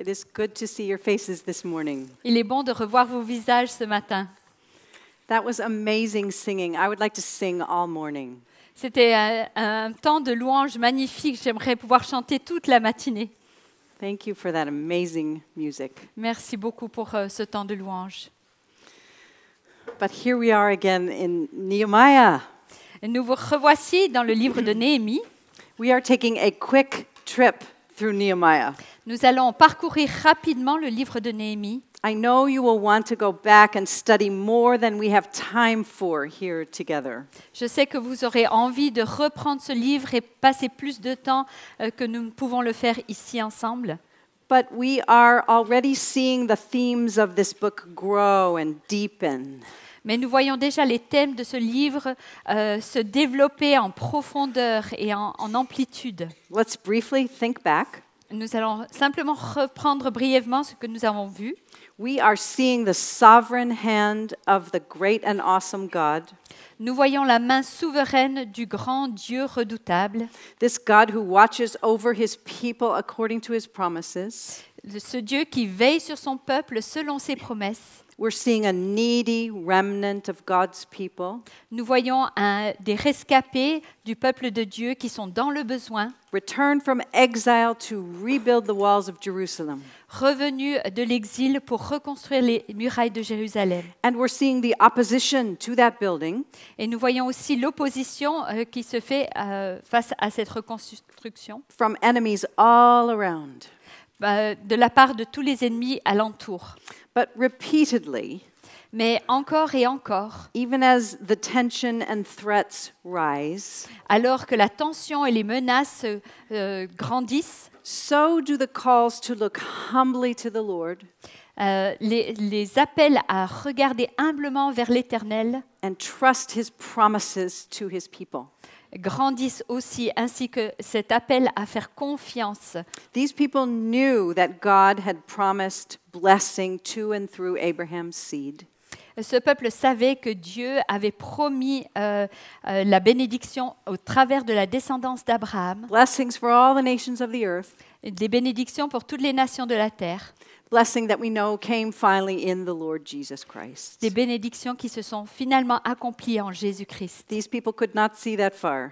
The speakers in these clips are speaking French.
It is good to see your faces this morning. Il est bon de revoir vos visages ce matin. That was amazing singing. I would like to sing all morning. C'était un, euh, un temps de louange magnifique. J'aimerais pouvoir chanter toute la matinée. Thank you for that amazing music. Merci beaucoup pour euh, ce temps de louange. But here we are again in Nehemiah. Et nous vous revoici dans le livre de Néhémie. We are taking a quick trip through Nehemiah. Nous allons parcourir rapidement le livre de Néhémie. I know you will want to go back and study more than we have time for here together. Je sais que vous aurez envie de reprendre ce livre et passer plus de temps euh, que nous pouvons le faire ici ensemble. But we are already seeing the themes of this book grow and deepen mais nous voyons déjà les thèmes de ce livre euh, se développer en profondeur et en, amplitude. Nous allons simplement reprendre brièvement ce que nous avons vu. Nous voyons la main souveraine du grand Dieu redoutable. This promises. Ce Dieu qui veille sur son peuple selon ses promesses. Nous voyons des rescapés du peuple de Dieu qui sont dans le besoin. Return from exile to rebuild the walls of Jerusalem. Revenus de l'exil pour reconstruire les murailles de Jérusalem. And we're seeing the opposition to that building. Et nous voyons aussi l'opposition euh, qui se fait euh, face à cette reconstruction. From enemies all around. Bah, de la part de tous les ennemis alentour. But repeatedly, mais encore et encore, even as the tension and threats rise, alors que la tension et les menaces euh, grandissent, so do the calls to look humbly to the Lord. Euh, les, les, appels à regarder humblement vers l'Éternel and trust his promises to his people grandissent aussi, ainsi que cet appel à faire confiance. Ce peuple savait que Dieu avait promis euh, euh, la bénédiction au travers de la descendance d'Abraham. Des bénédictions pour toutes les nations de la terre. blessing that we know came finally in the Lord Jesus Christ. Des bénédictions qui se sont finalement accomplies en Jésus-Christ. These people could not see that far.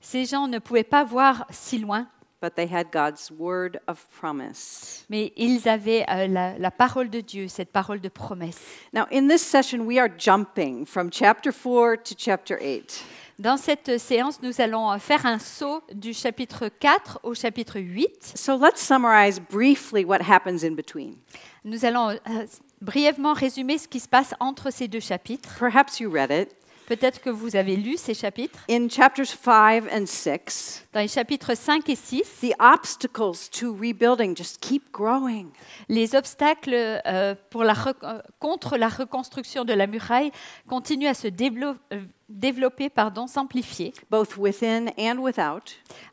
Ces gens ne pouvaient pas voir si loin. But they had God's word of promise. Mais ils avaient euh, la, la, parole de Dieu, cette parole de promesse. Now in this session we are jumping from chapter 4 to chapter 8. Dans cette séance, nous allons faire un saut du chapitre 4 au chapitre 8. So let's summarize briefly what happens in between. Nous allons euh, brièvement résumer ce qui se passe entre ces deux chapitres. Perhaps you read it. Peut-être que vous avez lu ces chapitres. In chapters and dans les chapitres 5 et 6, the obstacles to rebuilding just keep growing. Les obstacles euh, pour la euh, contre la reconstruction de la muraille continuent à se euh, développer pardon, s'amplifier, both within and without,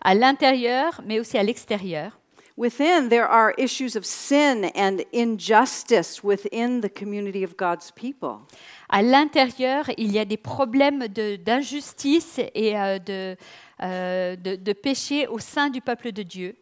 à l'intérieur mais aussi à l'extérieur. Within, there are issues of sin and injustice within the community of God's people. À l'intérieur, il y a des problèmes d'injustice de, et euh, de, euh, de, de péché au sein du peuple de Dieu.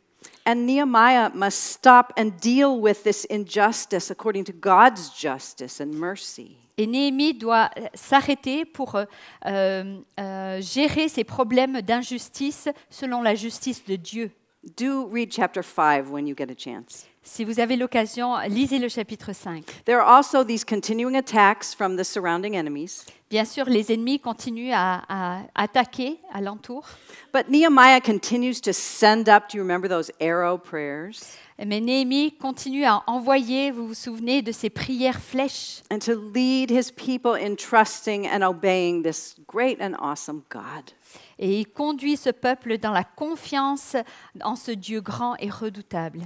And Nehemiah must stop and deal with this injustice according to God's justice and mercy. Et Néhémie doit euh, s'arrêter pour euh, euh, euh gérer ces problèmes d'injustice selon la justice de Dieu. Do read chapter 5 when you get a chance. Si vous avez l'occasion, lisez le chapitre 5. There are also these continuing attacks from the surrounding enemies. Bien sûr, les ennemis continuent à, à attaquer alentour. But Nehemiah continues to send up, do you remember those arrow prayers? Mais Néhémie continue à envoyer, vous vous souvenez de ces prières flèches. And to lead his people in trusting and obeying this great and awesome God. Et il conduit ce peuple dans la confiance en ce Dieu grand et redoutable.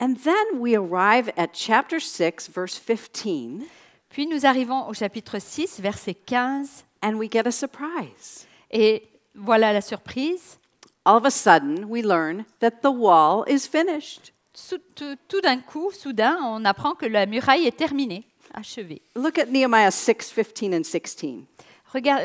arrive at 6 verse 15. Puis nous arrivons au chapitre 6 verset 15. And we get a surprise. Et voilà la surprise. All of a sudden we learn that the wall is finished. Tout, d'un coup, soudain, on apprend que la muraille est terminée, achevée. Look at Nehemiah 6:15 and 16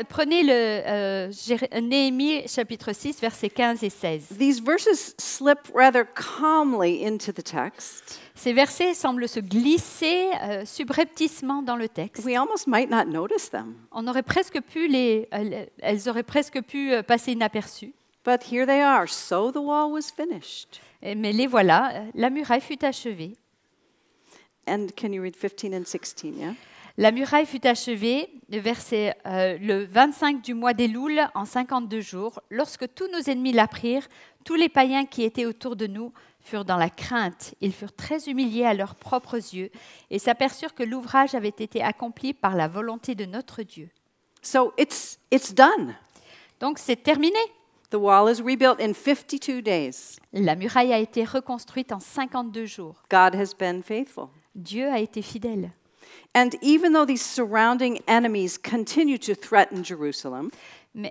prenez le euh, Néhémie chapitre 6 versets 15 et 16. These verses slip rather calmly into the text. Ces versets semblent se glisser euh, subrepticement dans le texte. We almost might not notice them. On aurait presque pu les elles auraient presque pu euh, passer inaperçues. But here they are. So the wall was finished. Et, mais les voilà, euh, la muraille fut achevée. And can you read 15 and 16, yeah? La muraille fut achevée, vers le 25 euh, du mois des Louls, en 52 jours. Lorsque tous nos ennemis l'apprirent, tous les païens qui étaient autour de nous furent dans la crainte. Ils furent très humiliés à leurs propres yeux et s'aperçurent que l'ouvrage avait été accompli par la volonté de notre Dieu. So it's, it's done. Donc c'est terminé. The wall is rebuilt in 52 days. La muraille a été reconstruite en 52 jours. God has been faithful. Dieu a été fidèle. And even though these surrounding enemies continue to threaten Jerusalem,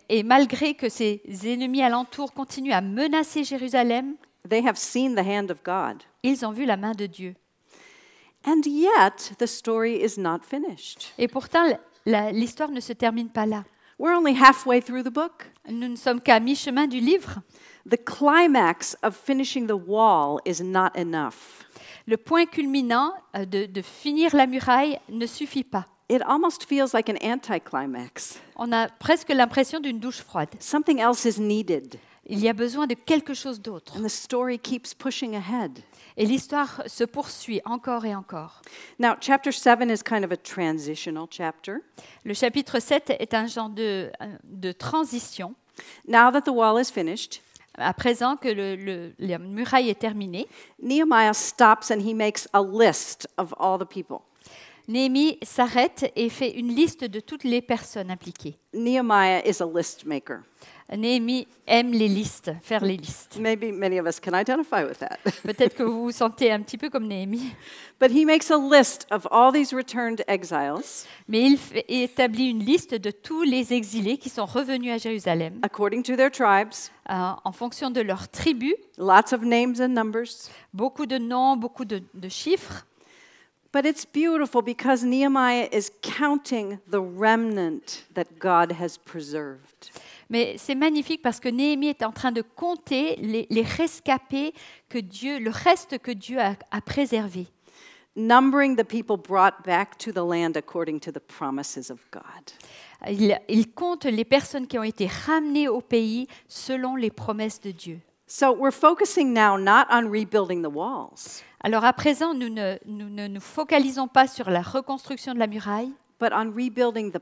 et malgré que ces ennemis alentour continuent à menacer Jérusalem, they have seen the hand of God. Ils ont vu la main de Dieu. And yet, the story is not finished. Et pourtant, l'histoire ne se termine pas là. We're only halfway through the book. Nous ne sommes qu'à mi-chemin du livre. The climax of finishing the wall is not enough. le point culminant euh, de, finir la muraille ne suffit pas. On a presque l'impression d'une douche froide. Something needed. Il y a besoin de quelque chose d'autre. Et l'histoire se poursuit encore et encore. Le chapitre 7 est un genre de, euh, de transition. Now that the wall is finished, à présent que la muraille est terminée, Nehemiah stops list of s'arrête et fait une liste de toutes les personnes impliquées. Nehemiah is a list Néhémie aime les listes, faire les listes. Maybe many of us can identify with that. Peut-être que vous vous sentez un petit peu comme Néhémie. But he makes a list of all these returned exiles. Mais il established établit une liste de tous les exilés qui sont revenus à Jérusalem according to their tribes, euh, en fonction de leur lots of names and numbers. Beaucoup de noms, beaucoup de, de chiffres. But it's beautiful because Nehemiah is counting the remnant that God has preserved. Mais c'est magnifique parce que Néhémie est en train de compter les, rescapés que Dieu, le reste que Dieu a, préservé. Il, compte les personnes qui ont été ramenées au pays selon les promesses de Dieu. Alors à présent, nous ne nous, focalisons pas sur la reconstruction de la muraille, sur la rebuilding des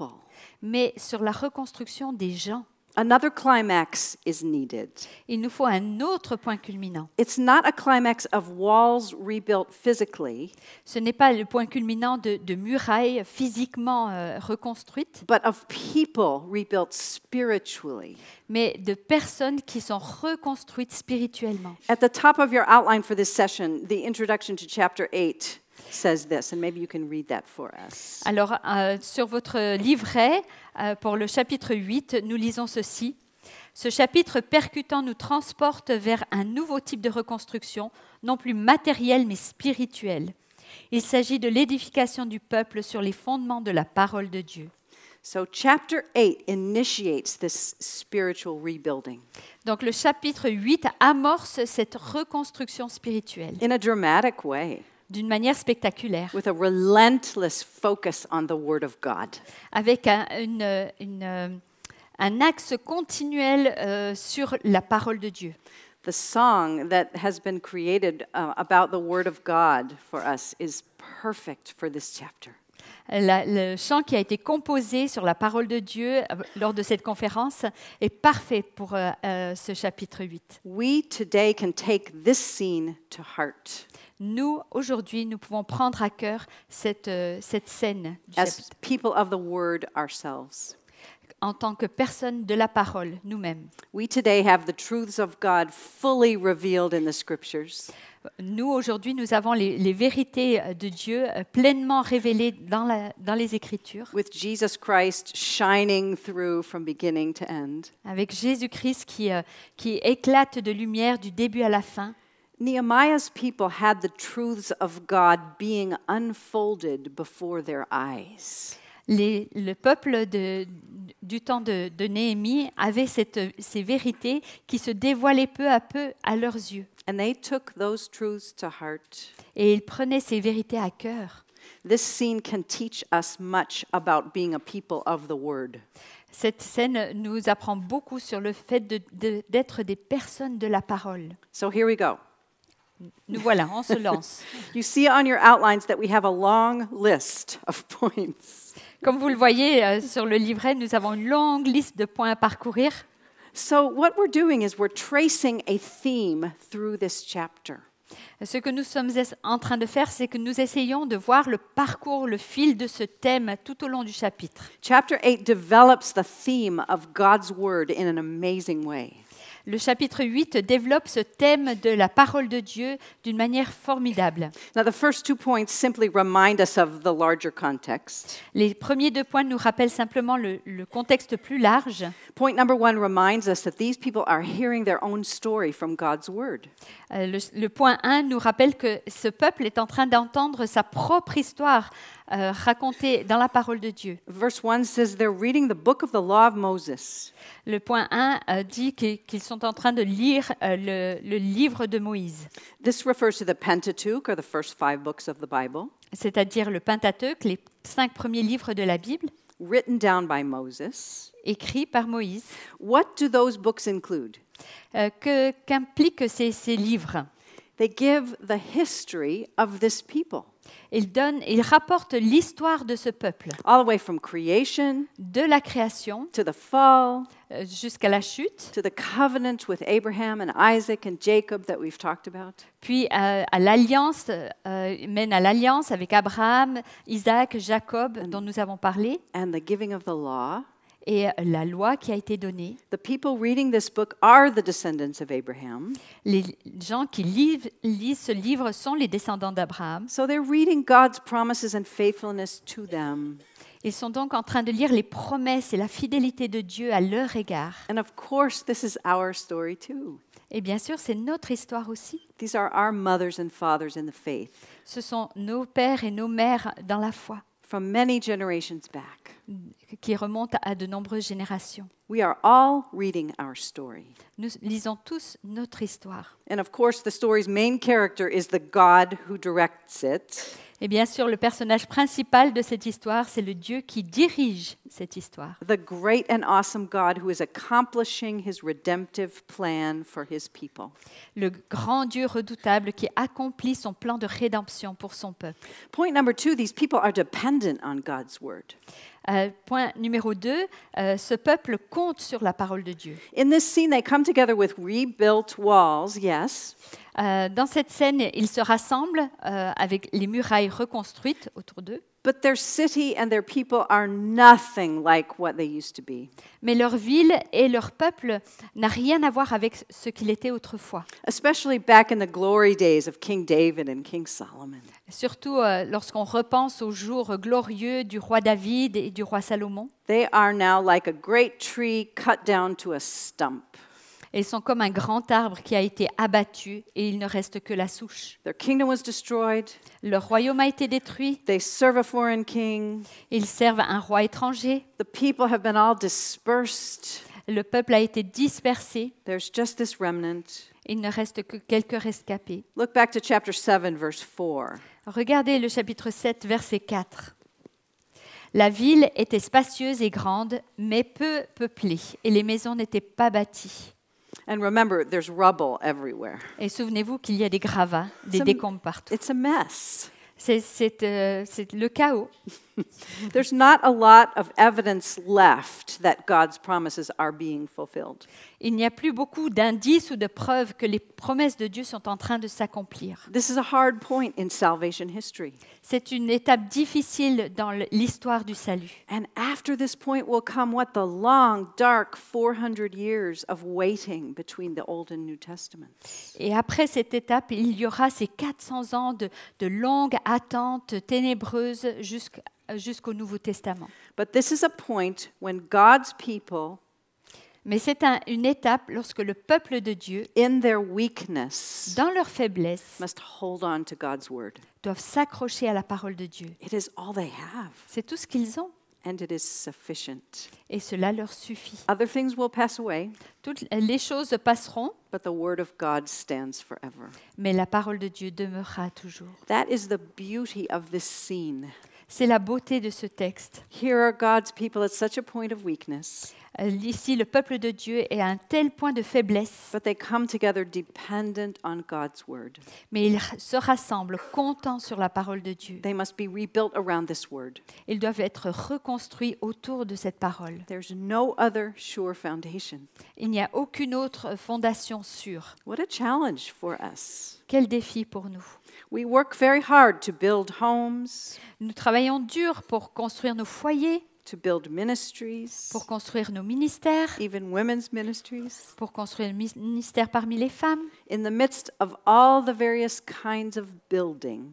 gens mais sur la reconstruction des gens. Another climax is needed. Il nous faut un autre point culminant. It's not a climax of walls rebuilt physically. Ce n'est pas le point culminant de, de murailles physiquement euh, reconstruites. But of people rebuilt spiritually. Mais de personnes qui sont reconstruites spirituellement. At the top of your outline for this session, the introduction to chapter 8. Alors, sur votre livret, euh, pour le chapitre 8, nous lisons ceci. Ce chapitre percutant nous transporte vers un nouveau type de reconstruction, non plus matérielle, mais spirituelle. Il s'agit de l'édification du peuple sur les fondements de la parole de Dieu. Donc le chapitre 8 amorce cette reconstruction spirituelle. In a dramatic way d'une manière spectaculaire. With a relentless focus on the word of God. Avec un, une, une, euh, un axe continuel euh, sur la parole de Dieu. The song that has been created uh, about the word of God for us is perfect for this chapter. La, le chant qui a été composé sur la parole de Dieu euh, lors de cette conférence est parfait pour euh, euh ce chapitre 8. We today can take this scene to heart nous, aujourd'hui, nous pouvons prendre à cœur cette, euh, cette scène en tant que personnes de la parole nous-mêmes. Nous aujourd'hui, nous avons les, vérités euh, de Dieu euh, pleinement révélées dans, dans les Écritures. Avec Jésus-Christ qui, qui éclate de lumière du début à la fin. Nehemiah's people had the truths of God being unfolded before their eyes. Les, le peuple de, du temps de, de Néhémie avait cette, ces vérités qui se dévoilaient peu à peu à leurs yeux. And they took those truths to heart. Et ils prenaient ces vérités à cœur. This scene can teach us much about being a people of the word. Cette scène nous apprend beaucoup sur le fait d'être de, des personnes de la parole. So here we go. Nous voilà, on se lance. Comme vous le voyez euh, sur le livret, nous avons une longue liste de points à parcourir. So what we're doing is we're tracing a theme through this chapter. Ce que nous sommes en train de faire, c'est que nous essayons de voir le parcours, le fil de ce thème tout au long du chapitre. Chapter 8 develops the theme of God's word in an amazing way le chapitre 8 développe ce thème de la parole de Dieu d'une manière formidable. Les premiers deux points nous rappellent simplement le, contexte plus large. le point 1 nous rappelle que ce peuple est en train d'entendre sa propre histoire euh, dans la parole de Dieu. Verse 1 says they're reading the book of the law of Moses. Le point 1 euh, dit qu'ils sont en train de lire euh, le, le, livre de Moïse. This refers to the Pentateuch or the first five books of the Bible. C'est-à-dire le Pentateuch, les cinq premiers livres de la Bible. Written down by Moses. Écrit par Moïse. What do those books include? Euh, qu'impliquent qu ces, ces livres? They give the history of this people. Il donne, il rapporte l'histoire de ce peuple. All the way from creation, de la création, to the fall, euh, jusqu'à la chute, to the covenant with Abraham and Isaac and Jacob that we've talked about. Puis euh, à l'alliance euh, mène à l'alliance avec Abraham, Isaac, Jacob dont nous avons parlé. And the giving of the law et la loi qui a été donnée. Les gens qui lisent, ce livre sont les descendants d'Abraham. Ils sont donc en train de lire les promesses et la fidélité de Dieu à leur égard. Et bien sûr, c'est notre histoire aussi. Ce sont nos pères et nos mères dans la foi. from many generations back. qui remonte à de nombreuses générations. We are all reading our story. Nous lisons tous notre histoire. And of course, the story's main character is the God who directs it. Et bien sûr, le personnage principal de cette histoire, c'est le Dieu qui dirige cette histoire. The great and awesome God who is accomplishing his redemptive plan for his people. Le grand Dieu redoutable qui accomplit son plan de rédemption pour son peuple. Point number two, these people are dependent on God's word. Euh, point numéro 2, euh, ce peuple compte sur la parole de Dieu. In this scene, they come together with rebuilt walls, yes. Euh, dans cette scène, ils se rassemblent avec les murailles reconstruites autour d'eux. But their city and their people are nothing like what they used to be. Mais leur ville et leur peuple n'a rien à voir avec ce qu'il était autrefois. Especially back in the glory days of King David and King Solomon. Surtout euh, lorsqu'on repense aux jours glorieux du roi David et du roi Salomon. They are now like a great tree cut down to a stump. Elles sont comme un grand arbre qui a été abattu et il ne reste que la souche. Leur royaume a été détruit. Ils servent un roi étranger. Le peuple a été dispersé. Il ne reste que quelques rescapés. Regardez le chapitre 7 verset 4. La ville était spacieuse et grande, mais peu peuplée, et les maisons n'étaient pas bâties. And remember, there's rubble everywhere. Et souvenez-vous qu'il y a des gravats, des décombres partout. It's a mess. C'est euh, le chaos. There's not a lot of evidence left that God's promises are being fulfilled. Il n'y a plus beaucoup d'indices ou de preuves que les promesses de Dieu sont en train de s'accomplir. This is a hard point in salvation history. C'est une étape difficile dans l'histoire du salut. And after this point will come what the long dark 400 years of waiting between the Old and New Testaments. Et après cette étape, il y aura ces 400 ans de, de longue attente ténébreuse jusqu'à jusqu'au Nouveau Testament. But this is a point when God's people mais c'est un, une étape lorsque le peuple de Dieu, in their weakness, dans leur faiblesse, must hold on to God's word. doivent s'accrocher à la parole de Dieu. It is all they have. C'est tout ce qu'ils ont. And it is sufficient. Et cela leur suffit. Other things will pass away, Toutes les choses passeront. But the word of God stands forever. Mais la parole de Dieu demeurera toujours. That is the beauty of this scene. C'est la beauté de ce texte. Ici, le peuple de Dieu est à un tel point de faiblesse. Mais ils se rassemblent comptant sur la parole de Dieu. Ils doivent être reconstruits autour de cette parole. Il n'y a aucune autre fondation sûre. challenge Quel défi pour nous. We work very hard to build homes, Nous travaillons dur pour construire nos foyers, to build ministries, pour construire nos ministères, even women's ministries. pour construire le ministère parmi les femmes, In the midst of all the various kinds of building,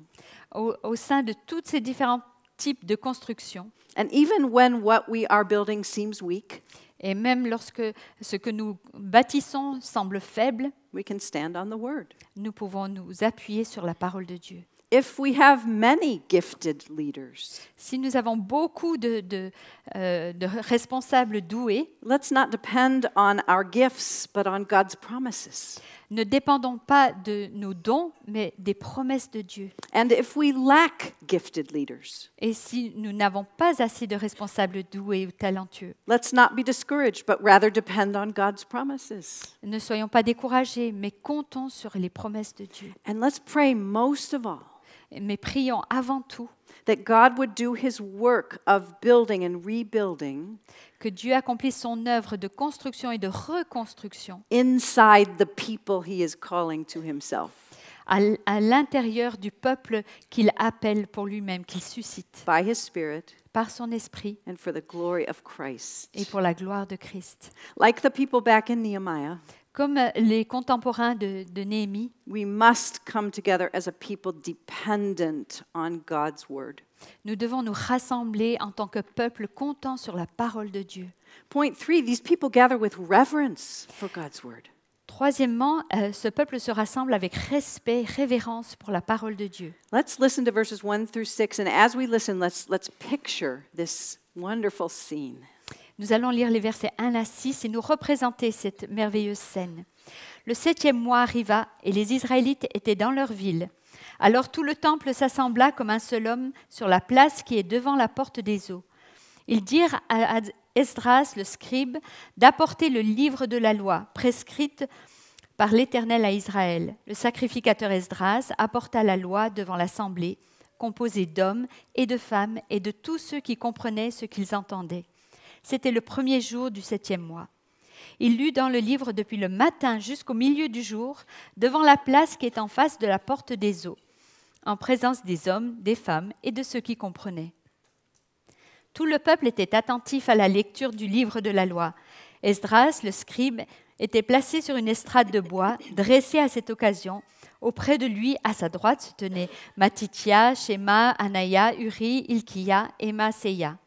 au, au sein de toutes ces différents types de construction. and even when what we are building seems weak, Et même lorsque ce que nous bâtissons semble faible, We can stand the nous pouvons nous appuyer sur la parole de Dieu. If we have many gifted leaders, si nous avons beaucoup de, de, euh, de responsables doués, let's not depend on our gifts, but on God's promises. Ne dépendons pas de nos dons, mais des promesses de Dieu. And if we lack gifted leaders, Et si nous n'avons pas assez de responsables doués ou talentueux, let's not be discouraged, but rather depend on God's promises. ne soyons pas découragés, mais comptons sur les promesses de Dieu. And let's pray most of all mais prions avant tout that God would do his work of building and rebuilding que Dieu accomplisse son œuvre de construction et de reconstruction inside the people he is calling to himself à l'intérieur du peuple qu'il appelle pour lui-même, qu'il suscite By his spirit, par son esprit and for the glory of Christ. et pour la gloire de Christ. Like the people back in Nehemiah, comme euh, les contemporains de, Néhémie. We must come together as a people dependent on God's word. Nous devons nous rassembler en tant que peuple comptant sur la parole de Dieu. Point these people gather with reverence for God's word. Troisièmement, euh, ce peuple se rassemble avec respect, révérence pour la parole de Dieu. Let's listen to verses 1 through 6 and as we listen let's let's picture this wonderful scene. Nous allons lire les versets 1 à 6 et nous représenter cette merveilleuse scène. Le septième mois arriva et les Israélites étaient dans leur ville. Alors tout le temple s'assembla comme un seul homme sur la place qui est devant la porte des eaux. Ils dirent à Esdras le scribe d'apporter le livre de la loi prescrite par l'Éternel à Israël. Le sacrificateur Esdras apporta la loi devant l'assemblée, composée d'hommes et de femmes et de tous ceux qui comprenaient ce qu'ils entendaient. C'était le premier jour du septième mois. Il lut dans le livre depuis le matin jusqu'au milieu du jour, devant la place qui est en face de la porte des eaux, en présence des hommes, des femmes et de ceux qui comprenaient. Tout le peuple était attentif à la lecture du livre de la loi. Esdras, le scribe, était placé sur une estrade de bois, dressée à cette occasion. Auprès de lui, à sa droite, se tenaient Matitia, Shema, Anaya, Uri, Ilkia Emma, Seya.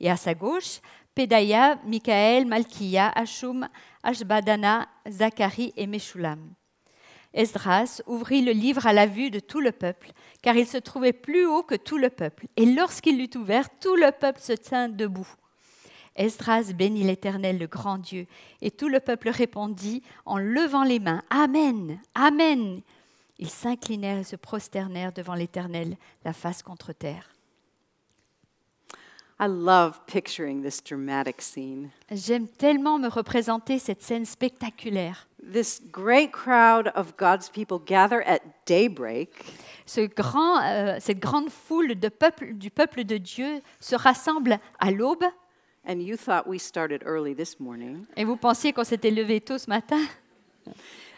Et à sa gauche, Pedaya, Michael, Malkia, Ashum, Ashbadana, Zacharie et Meshulam. Esdras ouvrit le livre à la vue de tout le peuple, car il se trouvait plus haut que tout le peuple. Et lorsqu'il l'eut ouvert, tout le peuple se tint debout. Esdras bénit l'Éternel, le grand Dieu, et tout le peuple répondit en levant les mains Amen, Amen. Ils s'inclinèrent et se prosternèrent devant l'Éternel, la face contre terre. I love picturing this dramatic scene. J'aime tellement me représenter cette scène spectaculaire. This great crowd of God's people gather at daybreak. Ce grand, euh, cette grande foule de peuple, du peuple de Dieu se rassemble à l'aube. And you thought we started early this morning. Et vous pensiez qu'on s'était levé tôt ce matin?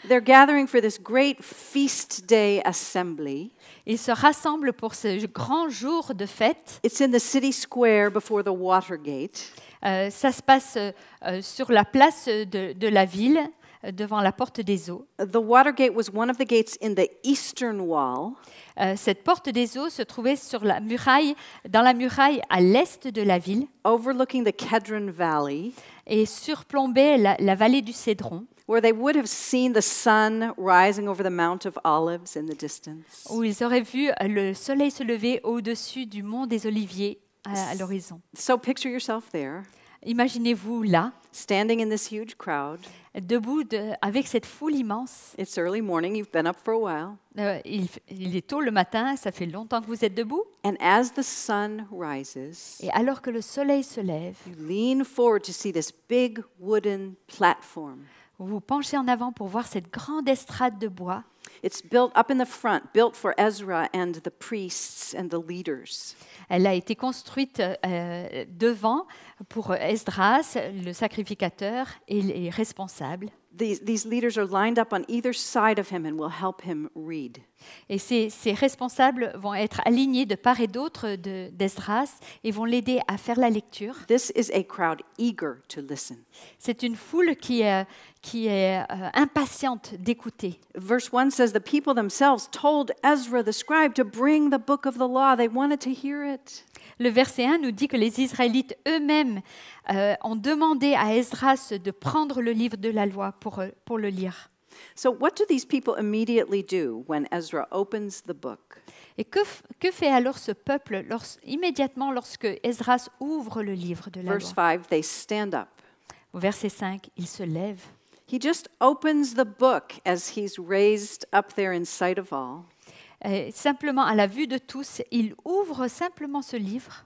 They're gathering for this great feast day assembly. Ils se rassemblent pour ce grand jour de fête. It's in the city square before the Watergate. Euh, ça se passe euh, euh, sur la place de, de la ville euh, devant la porte des eaux. The Watergate was one of the gates in the eastern wall. Euh, cette porte des eaux se trouvait sur la muraille, dans la muraille à l'est de la ville, Overlooking the Kedron Valley, et surplombait la, la vallée du Cédron where they would have seen the sun rising over the Mount of Olives in the distance. Où ils auraient vu euh, le soleil se lever au-dessus du mont des Oliviers euh, à, à l'horizon. So picture yourself there. Imaginez-vous là, standing in this huge crowd. Debout de, avec cette foule immense. It's early morning, you've been up for a while. Euh, il, il, est tôt le matin, ça fait longtemps que vous êtes debout. And as the sun rises, et alors que le soleil se lève, you lean forward to see this big wooden platform. Vous penchez en avant pour voir cette grande estrade de bois. Elle a été construite euh, devant pour Esdras, le sacrificateur et les responsables. These, these leaders are lined up on either side of him and will help him read. Et ces, ces responsables vont être alignés de part et d'autre d'Esdras et vont l'aider à faire la lecture. This is a crowd eager to listen. C'est une foule qui est, euh, qui est euh, impatiente d'écouter. Verse 1 says the people themselves told Ezra the scribe to bring the book of the law. They wanted to hear it. le verset 1 nous dit que les Israélites eux-mêmes euh, ont demandé à Esdras de prendre le livre de la loi pour, euh, le lire. Et que, fait alors ce peuple immédiatement lorsque Esdras ouvre le livre de la loi? Au verset 5, ils se lèvent. He just opens the book as he's raised up there in sight of all. Euh, simplement à la vue de tous, il ouvre simplement ce livre.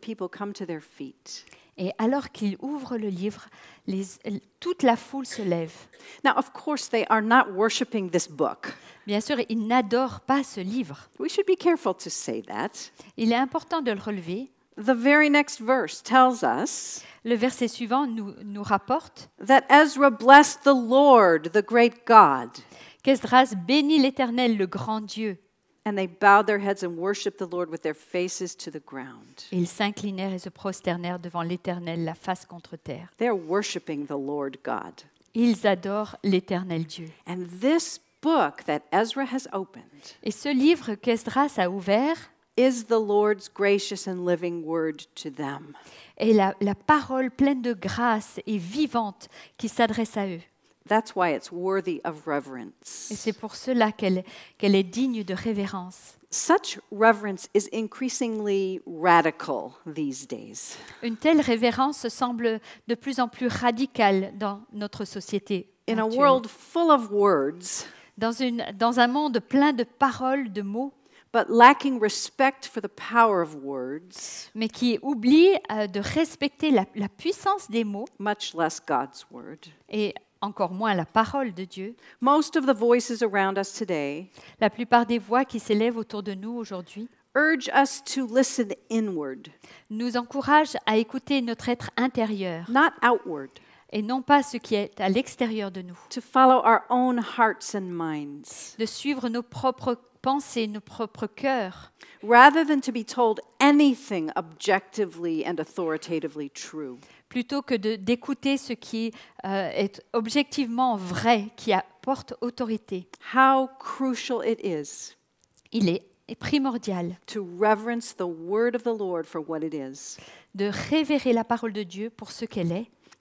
people feet. Et alors qu'il ouvre le livre, toute la foule se lève. Bien sûr, ils n'adorent pas ce livre. Il est important de le relever. The very next verse tells Le verset suivant nous, nous rapporte that Ezra blessed the Lord, the great God. Qu'Esdras bénit l'Éternel, le grand Dieu. And they bowed their heads and worshiped the Lord with their faces to the ground. ils s'inclinèrent et se prosternèrent devant l'Éternel, la face contre terre. They're worshiping the Lord God. Ils adorent l'Éternel Dieu. And this book that Ezra has opened. Et ce livre qu'Esdras a ouvert is the Lord's gracious and living word to them. Est la, la parole pleine de grâce et vivante qui s'adresse à eux. That's why it's worthy of reverence. Et c'est pour cela qu'elle qu'elle est digne de révérence. Such reverence is increasingly radical these days. Une telle révérence semble de plus en plus radicale dans notre société. In a world full of words, dans, une, dans un monde plein de paroles, de mots, but lacking respect for the power of words, mais qui oublie euh, de respecter la, la puissance des mots, much less God's word. et encore moins la parole de Dieu. Most of the voices around us today la plupart des voix qui s'élèvent autour de nous aujourd'hui urge us to listen inward. nous encouragent à écouter notre être intérieur. Not outward. Et non pas ce qui est à l'extérieur de nous. To follow our own hearts and minds. De suivre nos propres pensées, nos propres cœurs. Rather than to be told anything objectively and authoritatively true plutôt que d'écouter ce qui euh, est objectivement vrai, qui apporte autorité. How crucial it is. Il est primordial to reverence the word of the Lord for what it is. de révérer la parole de Dieu pour ce qu'elle est.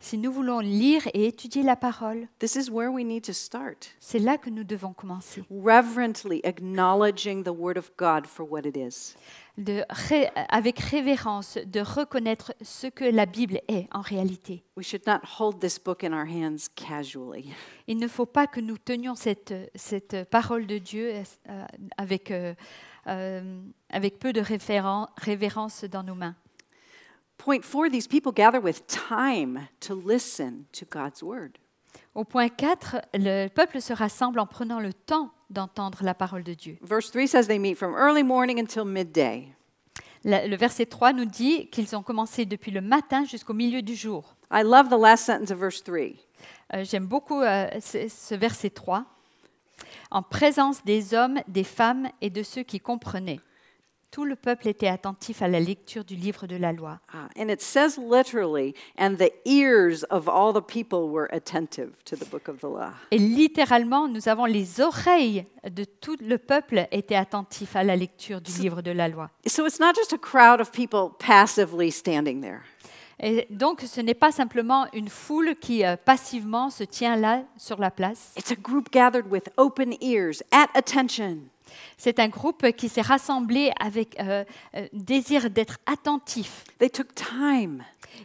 si nous voulons lire et étudier la parole, this is where we need to start. C'est là que nous devons commencer. Reverently acknowledging the word of God for what it is. De avec révérence de reconnaître ce que la Bible est en réalité. We should not hold this book in our hands casually. Il ne faut pas que nous tenions cette, cette parole de Dieu euh, avec, euh, euh, avec peu de révérence dans nos mains. Point these people gather with time to listen to God's word. Au point 4, le peuple se rassemble en prenant le temps d'entendre la parole de Dieu. Verse says they meet from early morning until midday. Le verset 3 nous dit qu'ils ont commencé depuis le matin jusqu'au milieu du jour. I love the last sentence of verse euh, J'aime beaucoup euh, ce verset 3. En présence des hommes, des femmes et de ceux qui comprenaient. Tout le peuple était attentif à la lecture du livre de la loi. Ah, and it says literally, and the ears of all the people were attentive to the book of the law. Et littéralement, nous avons les oreilles de tout le peuple étaient attentifs à la lecture du so, livre de la loi. So it's not just a crowd of people passively standing there. Et donc, ce n'est pas simplement une foule qui euh, passivement se tient là sur la place. It's a group gathered with open ears, at attention. C'est un groupe qui s'est rassemblé avec un euh, euh, désir d'être attentif.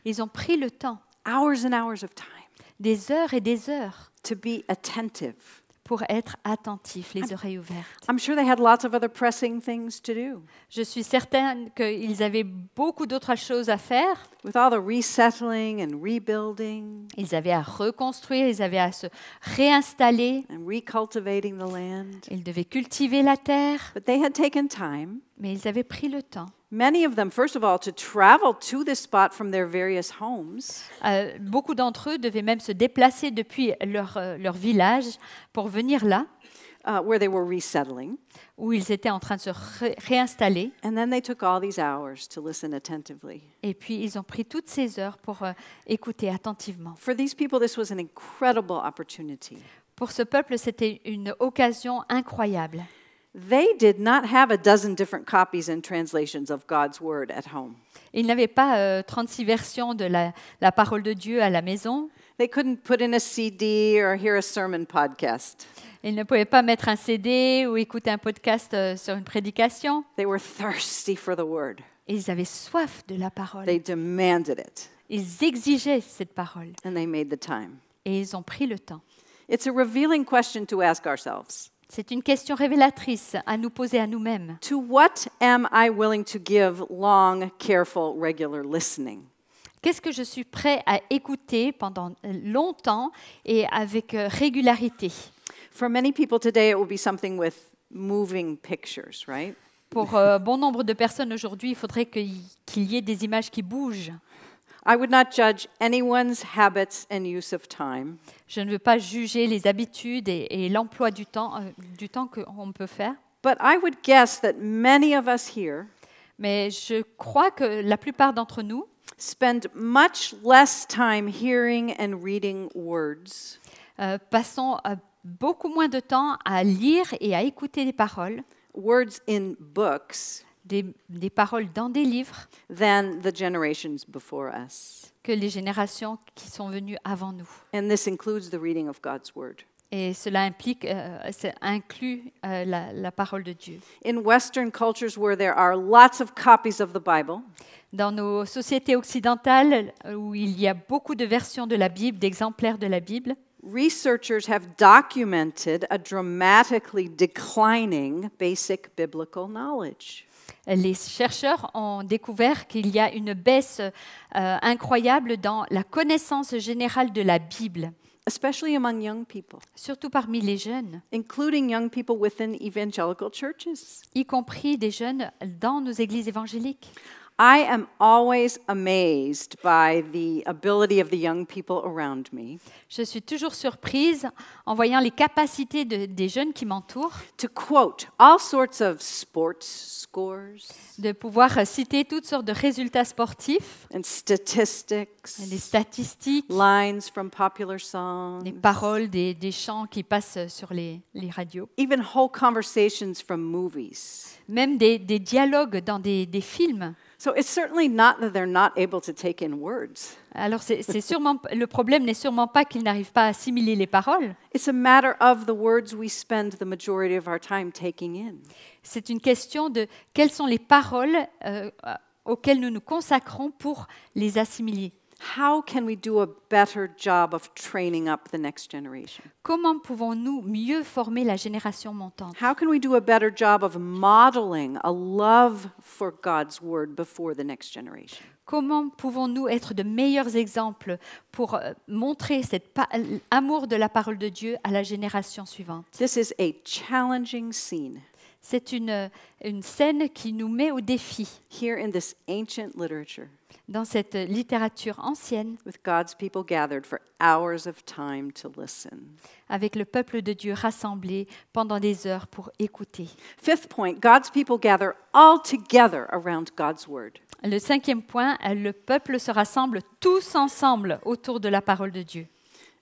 Ils ont pris le temps, hours and hours of time, des heures et des heures, to be attentive pour être attentifs, les oreilles ouvertes. Je suis certaine qu'ils avaient beaucoup d'autres choses à faire. With Ils avaient à reconstruire, ils avaient à se réinstaller. Ils devaient cultiver la terre. they had taken time. Mais ils avaient pris le temps. Many of them, first of all, to travel to this spot from their various homes. Euh, beaucoup d'entre eux devaient même se déplacer depuis leur, euh, village pour venir là. Uh, où ils étaient en train de se réinstaller. And took all these hours to listen attentively. Et puis ils ont pris toutes ces heures pour euh, écouter attentivement. For these people, this was an incredible opportunity. Pour ce peuple, c'était une occasion incroyable. They did not have a dozen different copies and translations of God's word at home. Ils n'avaient pas euh, 36 versions de la, la parole de Dieu à la maison. They couldn't put in a CD or hear a sermon podcast. Ils ne pouvaient pas mettre un CD ou écouter un podcast euh, sur une prédication. They were thirsty for the word. Ils avaient soif de la parole. They demanded it. Ils exigeaient cette parole. And they made the time. Et ils ont pris le temps. It's a revealing question to ask ourselves. C'est une question révélatrice à nous poser à nous-mêmes. To what am I willing to give long, careful, regular listening? Qu'est-ce que je suis prêt à écouter pendant longtemps et avec euh, régularité? For many people today, it will be something with moving pictures, right? Pour euh, bon nombre de personnes aujourd'hui, il faudrait qu'il y ait des images qui bougent. I would not judge anyone's habits and use of time. Je ne veux pas juger les habitudes et, et l'emploi du temps, euh, du temps qu'on peut faire. But I would guess that many of us here Mais je crois que la plupart d'entre nous spend much less time hearing and reading words euh, passons euh, beaucoup moins de temps à lire et à écouter les paroles words in books des, paroles dans des livres generations que les générations qui sont venues avant nous. Et cela implique, euh, inclut euh, la, parole de Dieu. In dans nos sociétés occidentales euh, où il y a beaucoup de versions de la Bible, d'exemplaires de la Bible, researchers have documented a dramatically declining basic biblical knowledge les chercheurs ont découvert qu'il y a une baisse euh, incroyable dans la connaissance générale de la Bible. Surtout parmi les jeunes. Y compris des jeunes dans nos églises évangéliques. Je suis toujours surprise en voyant les capacités des jeunes qui m'entourent. To quote all sorts of sports scores. De pouvoir citer toutes sortes de résultats sportifs. And statistics. statistiques. Lines from popular songs. Les paroles des, chants qui passent sur les, radios. Even whole conversations from movies. Même des, dialogues dans des films. Alors c'est sûrement le problème n'est sûrement pas qu'ils n'arrivent pas à assimiler les paroles. C'est une question de quelles sont les paroles euh, auxquelles nous nous consacrons pour les assimiler. How can we do a better job of training up the next generation? Comment pouvons-nous mieux former la génération montante? How can we do a better job of modeling a love for God's word before the next generation? Comment pouvons-nous être de meilleurs exemples pour euh, montrer cet amour de la parole de Dieu à la génération suivante? This is a challenging scene. C'est une, euh, une scène qui nous met au défi. Here in this ancient literature dans cette littérature ancienne with God's people gathered for hours of time to listen. avec le peuple de Dieu rassemblé pendant des heures pour écouter. Fifth point, God's people gather all together around God's word. Le cinquième point, le peuple se rassemble tous ensemble autour de la parole de Dieu.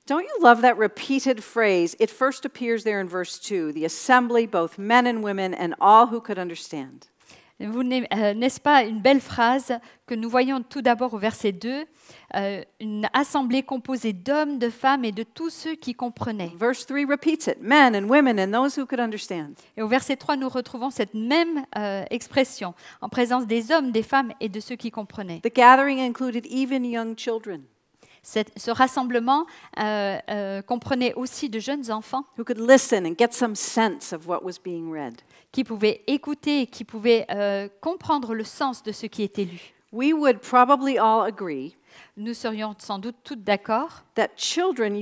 Don't you love that repeated phrase? It first appears there in verse 2 the assembly, both men and women, and all who could understand. Euh, n'est-ce pas une belle phrase que nous voyons tout d'abord au verset 2 euh, Une assemblée composée d'hommes, de femmes et de tous ceux qui comprenaient. Et au verset 3, nous retrouvons cette même euh, expression en présence des hommes, des femmes et de ceux qui comprenaient. ce rassemblement comprenait aussi de jeunes enfants qui pouvaient écouter, qui pouvaient euh, comprendre le sens de ce qui était lu. nous serions sans doute toutes d'accord children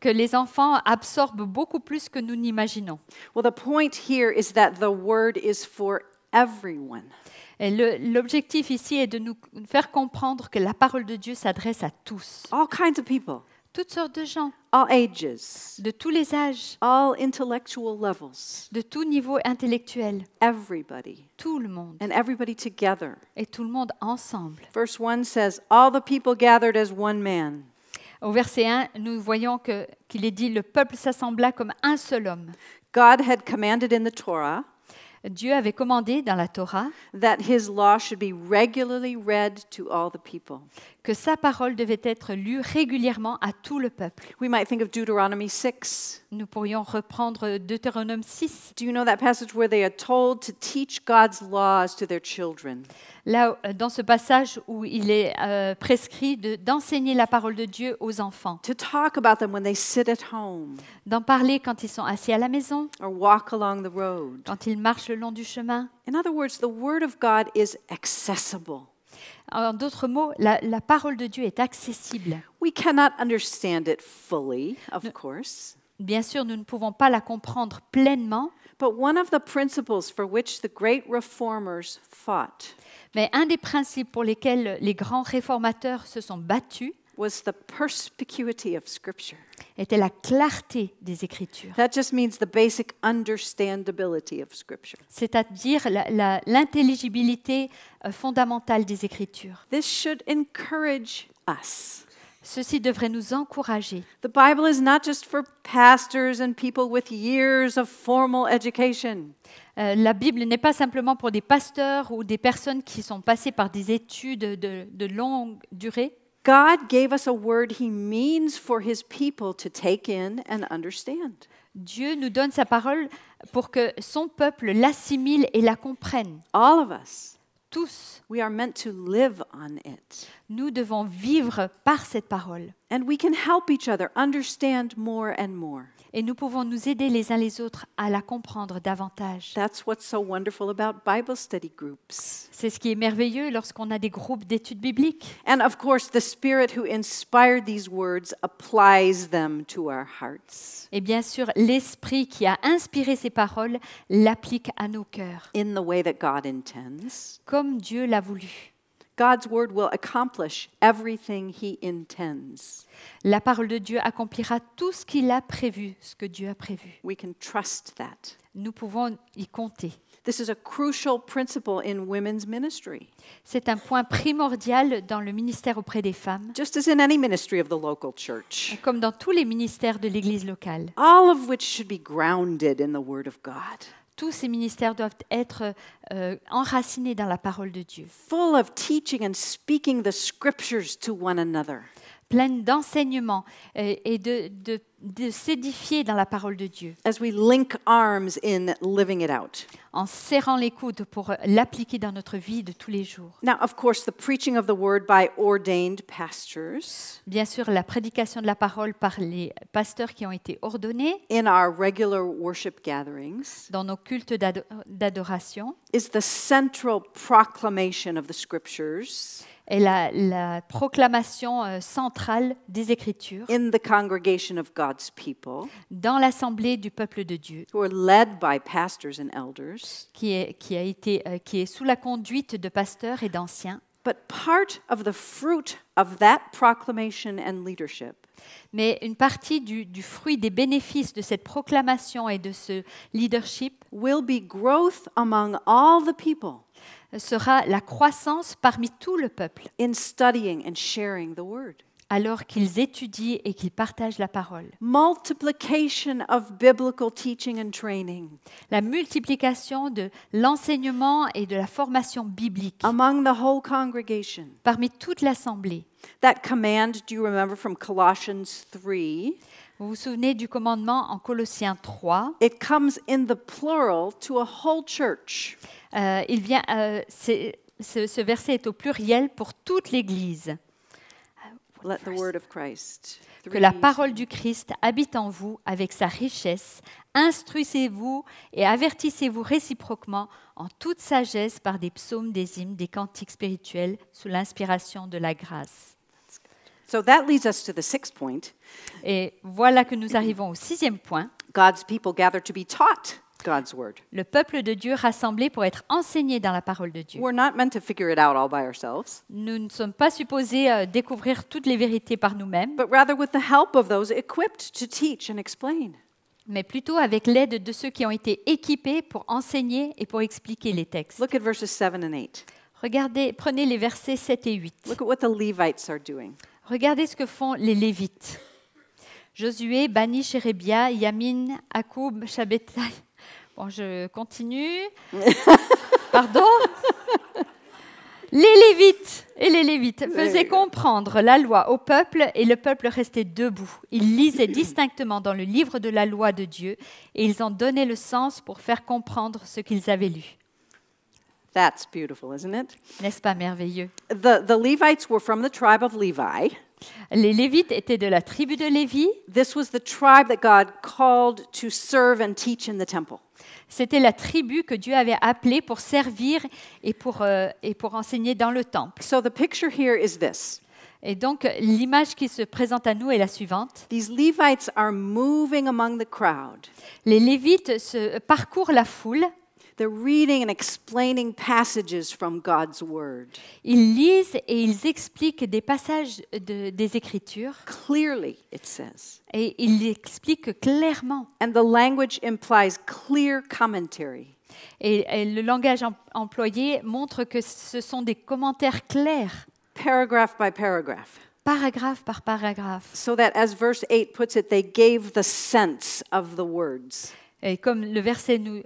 que les enfants absorbent beaucoup plus que nous n'imaginons. the point here is that the word is for everyone. L'objectif ici est de nous faire comprendre que la parole de Dieu s'adresse à tous. All kinds of people toutes sortes de gens. ages. De tous les âges. All intellectual levels. De tout niveaux intellectuel. Everybody. Tout le monde. And everybody together. Et tout le monde ensemble. Verse 1 says all the people gathered as one man. Au verset 1, nous voyons qu'il est dit le peuple s'assembla comme un seul homme. God had commanded in the Torah Dieu avait commandé dans la Torah that his law should be regularly read to all the people que sa parole devait être lue régulièrement à tout le peuple. We might think of Deuteronomy 6. Nous pourrions reprendre Deutéronome 6. Do you know that passage where they are told to teach God's laws to their children? Là, euh, dans ce passage où il est euh, prescrit d'enseigner de, la parole de Dieu aux enfants. To talk about them when they sit at home. D'en parler quand ils sont assis à la maison. Or walk along the road. Quand ils marchent le long du chemin. In other words, the word of God is accessible. En d'autres mots, la, parole de Dieu est accessible. We cannot understand it fully, of course. Bien sûr, nous ne pouvons pas la comprendre pleinement. But one of the principles for which the great reformers fought. Mais un des principes pour lesquels les grands réformateurs se sont battus was the perspicuity of Scripture. était la clarté des Écritures. That just means the basic understandability of Scripture. C'est-à-dire l'intelligibilité euh, fondamentale des Écritures. This should encourage us. Ceci devrait nous encourager. The Bible is not just for pastors and people with years of formal education. Euh, la Bible n'est pas simplement pour des pasteurs ou des personnes qui sont passées par des études de, de longue durée. God gave us a word he means for his people to take in and understand. Dieu nous donne sa parole pour que son peuple l'assimile et la comprenne. All of us. Tous. We are meant to live on it. Nous devons vivre par cette parole. And we can help each other understand more and more. Et nous pouvons nous aider les uns les autres à la comprendre davantage. C'est ce qui est merveilleux lorsqu'on a des groupes d'études bibliques. Et bien sûr, l'esprit qui a inspiré ces paroles l'applique à nos cœurs. Comme Dieu l'a voulu. God's word will accomplish everything he intends. La parole de Dieu accomplira tout ce qu'il a prévu, ce que Dieu a prévu. We can trust that. Nous pouvons y compter. This is a crucial principle in women's ministry. C'est un point primordial dans le ministère auprès des femmes. Just as in any ministry of the local church. Comme dans tous les ministères de l'église locale. All of which should be grounded in the word of God tous ces ministères doivent être euh, enracinés dans la parole de Dieu. Full of teaching and speaking the scriptures to one another pleine d'enseignements euh, et de, de, de s'édifier dans la parole de Dieu. out. En serrant les coudes pour l'appliquer dans notre vie de tous les jours. Bien sûr, la prédication de la parole par les pasteurs qui ont été ordonnés. Dans nos cultes d'adoration. Is the central proclamation of the scriptures est la, proclamation euh, centrale des Écritures dans l'assemblée du peuple de Dieu, qui est, sous la conduite de pasteurs et d'anciens. Mais une partie du, du, fruit des bénéfices de cette proclamation et de ce leadership will be growth among all the people sera la croissance parmi tout le peuple. In studying and sharing the word. Alors qu'ils étudient et qu'ils partagent la parole. biblical La multiplication de l'enseignement et de la formation biblique. whole congregation. Parmi toute l'assemblée. That command, do you remember from Colossians 3? Vous vous souvenez du commandement en Colossiens 3 in the to whole church. Euh, euh, ce, verset est au pluriel pour toute l'Église. Que la parole du Christ habite en vous avec sa richesse. Instruisez-vous et avertissez-vous réciproquement en toute sagesse par des psaumes, des hymnes, des cantiques spirituels sous l'inspiration de la grâce. Et voilà que nous arrivons au sixième point. God's people gather to be taught God's word. Le peuple de Dieu rassemblé pour être enseigné dans la parole de Dieu. We're not meant to it out all by Nous ne sommes pas supposés euh, découvrir toutes les vérités par nous-mêmes. Mais plutôt avec l'aide de ceux qui ont été équipés pour enseigner et pour expliquer les textes. Look at verses and Regardez, prenez les versets 7 et 8. Look at what the Levites are doing. Regardez ce que font les Lévites. Josué Bani, Chérébia, Yamin, Akoub, Shabetai. Bon, je continue. Pardon Les Lévites et les Lévites faisaient comprendre la loi au peuple et le peuple restait debout. Ils lisaient distinctement dans le livre de la loi de Dieu et ils en donnaient le sens pour faire comprendre ce qu'ils avaient lu. That's beautiful, isn't it? N'est-ce pas merveilleux? The, the Levites were from the tribe of Levi. Les Lévites étaient de la tribu de Lévi. This was the tribe that God called to serve and teach in the temple. C'était la tribu que Dieu avait appelée pour servir et pour, euh, et pour enseigner dans le temple. So the picture here is this. Et donc l'image qui se présente à nous est la suivante. These Levites are moving among the crowd. Les Lévites se parcourent la foule. They're reading and explaining passages from God's word. Ils lisent et ils expliquent des passages de, des Écritures. Clearly, it says. Et ils l'expliquent clairement. And the language implies clear commentary. Et, et le langage employé montre que ce sont des commentaires clairs. Paragraph by paragraph paragraphe par paragraphe. So that as verse 8 puts it, they gave the sense of the words. Et comme le verset nous,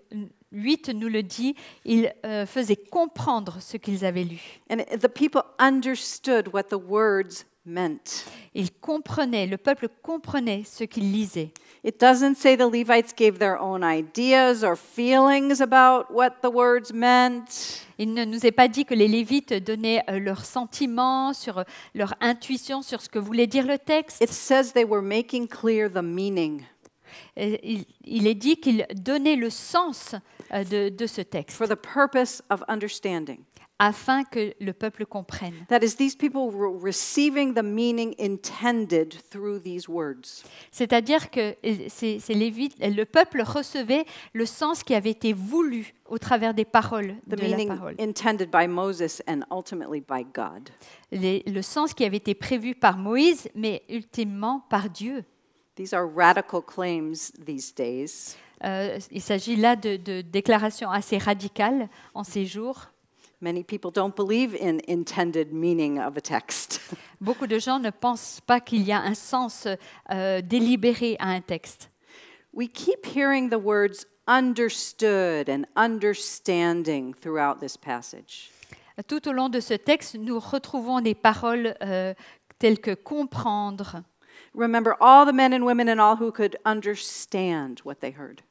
8 nous le dit, il euh, faisait comprendre ce qu'ils avaient lu. And the people understood what the words meant. Ils comprenaient, le peuple comprenait ce qu'ils lisaient. It doesn't say the Levites gave their own ideas or feelings about what the words meant. Il ne nous est pas dit que les Lévites donnaient euh, leurs sentiments, sur euh, leur intuition sur ce que voulait dire le texte. It says they were making clear the meaning. Euh, il, est dit qu'il donnait le sens euh, de, ce texte. understanding. afin que le peuple comprenne. C'est-à-dire que euh, c'est, le peuple recevait le sens qui avait été voulu au travers des paroles de Moses le sens qui avait été prévu par Moïse, mais ultimement par Dieu. These are radical claims these days. Euh, il s'agit là de, de, déclarations assez radicales en ces jours. Many people don't believe in intended meaning of a text. Beaucoup de gens ne pensent pas qu'il y a un sens euh, délibéré à un texte. We keep hearing the words understood and understanding throughout this passage. Tout au long de ce texte, nous retrouvons des paroles euh, telles que comprendre. Remember all the men and women and all who could understand what they heard.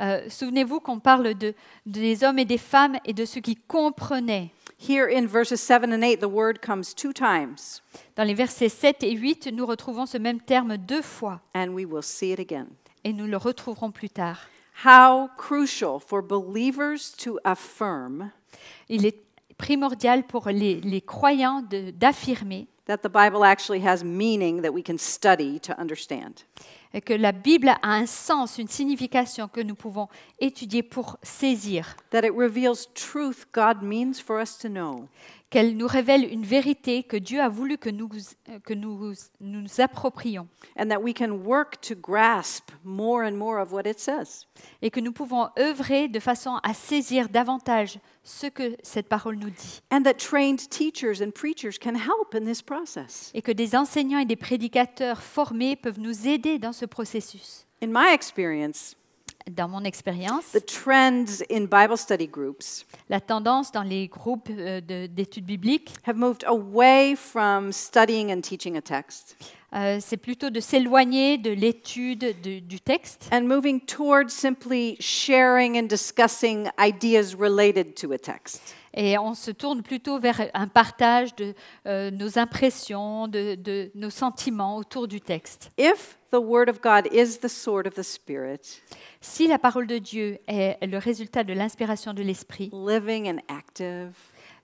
Euh, Souvenez-vous qu'on parle de, des hommes et des femmes et de ceux qui comprenaient. Here in verses 7 and 8 the word comes two times. Dans les versets 7 et 8, nous retrouvons ce même terme deux fois. And we will see it again. Et nous le retrouverons plus tard. How crucial for believers to affirm. Il est primordial pour les, croyants d'affirmer que la Bible a un sens, une signification que nous pouvons étudier pour saisir. Qu'elle nous révèle une vérité que Dieu a voulu que nous que nous nous, approprions. Et que nous pouvons œuvrer de façon à saisir davantage ce que cette parole nous dit. Et que des enseignants et des prédicateurs formés peuvent nous aider dans ce processus. In my experience, dans mon expérience, la tendance dans les groupes euh, d'études bibliques have moved away from studying and teaching a text. Euh, c'est plutôt de s'éloigner de l'étude du texte and moving towards simply sharing and discussing ideas related to a text. et on se tourne plutôt vers un partage de euh, nos impressions, de, nos sentiments autour du texte. If the of God is the of the si la parole de Dieu est le résultat de l'inspiration de l'esprit, and active,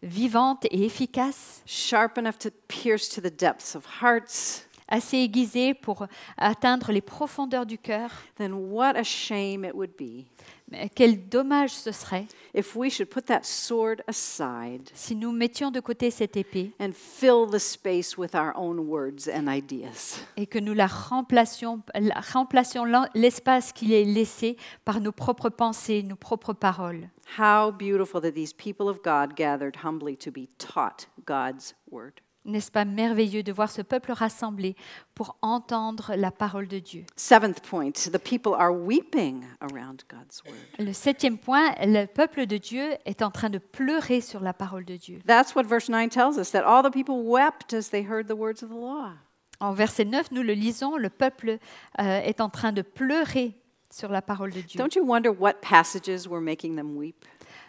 vivante et efficace, sharp enough to pierce to the depths of hearts, assez aiguisé pour atteindre les profondeurs du cœur, then what a shame it would be Mais quel dommage ce serait if we should put that sword aside si nous mettions de côté cette épée and fill the space with our own words and ideas. et que nous la remplacions, la remplacions l'espace qu'il est laissé par nos propres pensées, nos propres paroles. How beautiful that these people of God gathered humbly to be taught God's word. N'est-ce pas merveilleux de voir ce peuple rassemblé pour entendre la parole de Dieu? Seventh point, the people are weeping around God's word. Le septième point, le peuple de Dieu est en train de pleurer sur la parole de Dieu. That's what verse 9 tells us that all the people wept as they heard the words of the law. En verset 9, nous le lisons, le peuple euh, est en train de pleurer sur la parole de Dieu. Don't you wonder what passages were making them weep?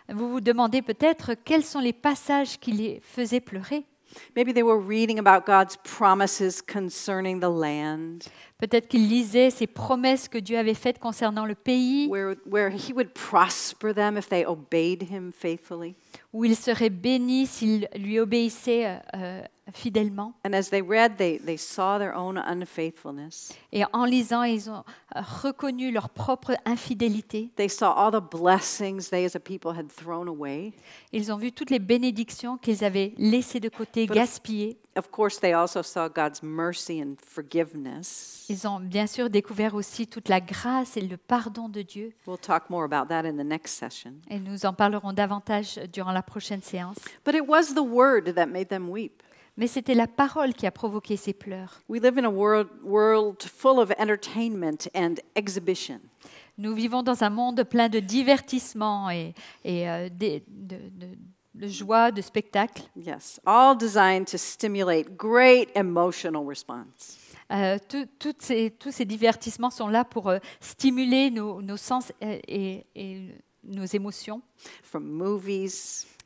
Vous vous demandez peut-être quels sont les passages qui les faisaient pleurer? Maybe they were reading about God's promises concerning the land. Peut-être qu'ils lisaient ces promesses que Dieu avait faites concernant le pays. Where, where he would prosper them if they obeyed him faithfully. Où ils seraient bénis s'ils lui obéissaient euh, euh fidèlement. Et en lisant, ils ont euh, reconnu leur propre infidélité. Ils ont vu toutes les bénédictions qu'ils avaient laissées de côté, gaspillées. Ils ont bien sûr découvert aussi toute la grâce et le pardon de Dieu. Et nous en parlerons davantage durant la prochaine séance. But it was the word that made them weep. Mais c'était la parole qui a provoqué ces pleurs. Nous vivons dans un monde plein de divertissements et, euh, de, joie, de spectacle. Yes, tous ces divertissements sont là pour euh, stimuler nos, sens et, nos émotions. From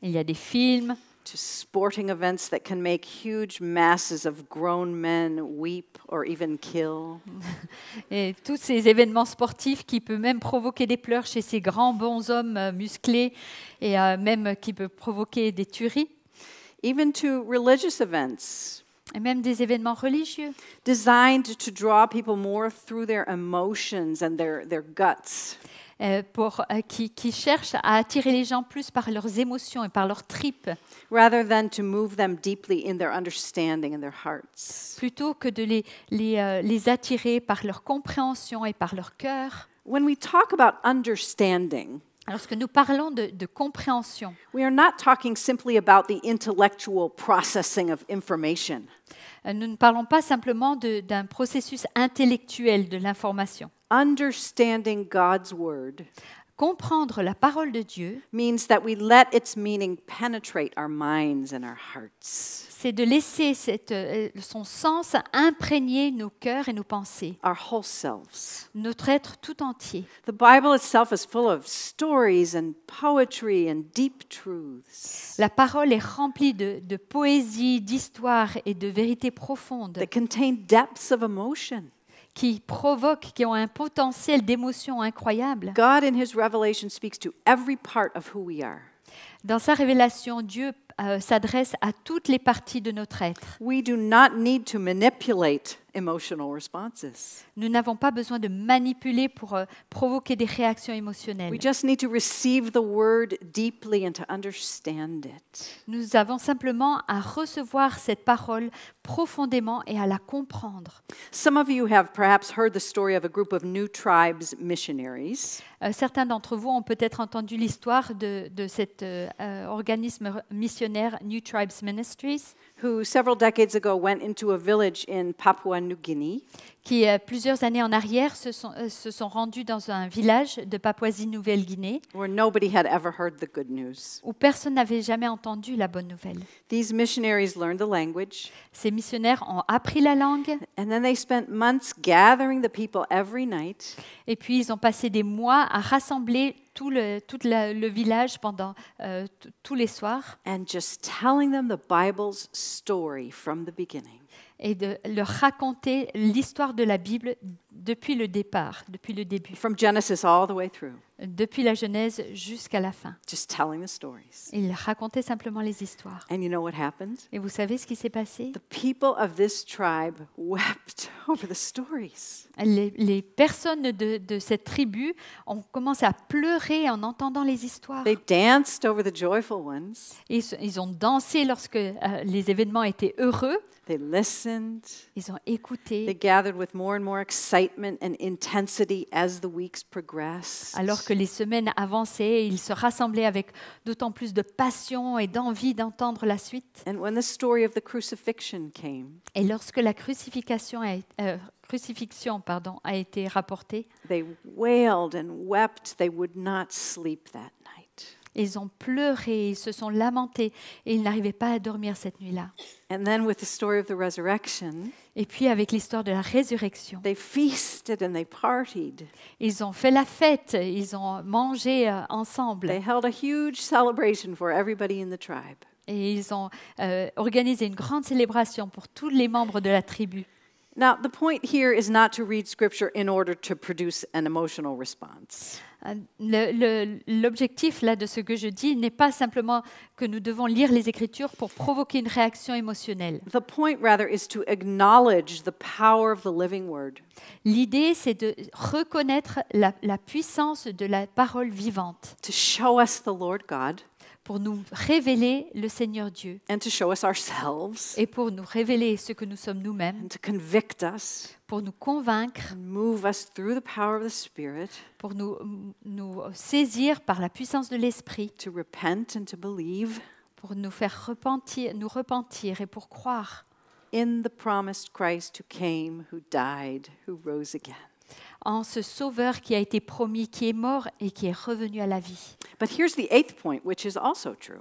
Il y a des films. to sporting events that can make huge masses of grown men weep or even kill. Et tous ces événements sportifs qui peuvent même provoquer des pleurs chez ces grands bons hommes euh, musclés et euh, même qui peuvent provoquer des tueries. Even to religious events. Et même des événements religieux. Designed to draw people more through their emotions and their, their guts. Euh, pour, euh, qui, cherchent à attirer les gens plus par leurs émotions et par leurs tripes. Plutôt que de les, euh, les, attirer par leur compréhension et par leur cœur. talk understanding, Lorsque nous parlons de, compréhension, nous ne not talking simply about the intellectual processing of information. Euh, nous ne parlons pas simplement d'un processus intellectuel de l'information. Understanding God's word. Comprendre la parole de Dieu means that we let its meaning penetrate our minds and our hearts c'est de laisser cette, euh, son sens imprégner nos cœurs et nos pensées. Notre être tout entier. Bible La parole est remplie de, poésie, d'histoires et de vérités profondes. qui provoquent, qui ont un potentiel d'émotion incroyable. Dans sa révélation, Dieu euh, s'adresse à toutes les parties de notre être. We do not need to manipulate nous n'avons pas besoin de manipuler pour euh, provoquer des réactions émotionnelles. Nous avons simplement à recevoir cette parole profondément et à la comprendre. certains d'entre vous ont peut-être entendu l'histoire de, cet euh, euh, organisme missionnaire New Tribes Ministries. who several decades ago went into a village in Papua New Guinea. qui, euh, plusieurs années en arrière, euh, se sont, rendus dans un village de Papouasie-Nouvelle-Guinée où personne n'avait jamais entendu la bonne nouvelle. Ces missionnaires ont appris la langue. et puis ils ont passé des mois à rassembler tout le, tout le village pendant euh, tous les soirs. And just telling them de la Bible depuis le début et de leur raconter l'histoire de la Bible depuis le départ, depuis le début. From Genesis all the way through. Depuis la Genèse jusqu'à la fin. Just telling the stories. Il racontait simplement les histoires. And you know what happened? Et vous savez ce qui s'est passé? The people of this tribe wept over the stories. Les, les personnes de, de, cette tribu ont commencé à pleurer en entendant les histoires. They danced over the joyful ones. Ils, ils ont dansé lorsque euh, les événements étaient heureux. They listened. Ils ont écouté. They gathered with more and more excitement alors que les semaines avançaient, ils se rassemblaient avec d'autant plus de passion et d'envie d'entendre la suite. et lorsque la crucifixion a, euh, crucifixion pardon, a été rapportée, ils ont pleuré, ils se sont lamentés et ils n'arrivaient pas à dormir cette nuit-là. et puis avec l'histoire de la résurrection, ils ont fait la fête, ils ont mangé euh, ensemble. Et ils ont euh, organisé une grande célébration pour tous les membres de la tribu. Now, the point here is not to read scripture in order to produce an emotional response. Euh, l'objectif là de ce que je dis n'est pas simplement que nous devons lire les Écritures pour provoquer une réaction émotionnelle. The point rather is to acknowledge the power of the living word. L'idée c'est de reconnaître la, la, puissance de la parole vivante. To show us the Lord God pour nous révéler le Seigneur Dieu et pour nous révéler ce que nous sommes nous-mêmes, pour nous convaincre, pour nous, saisir par la puissance de l'Esprit, pour nous faire repentir, nous repentir et pour croire in the promised Christ who came, who died, who rose again en ce sauveur qui a été promis, qui est mort et qui est revenu à la vie. But here's the eighth point, which is also true.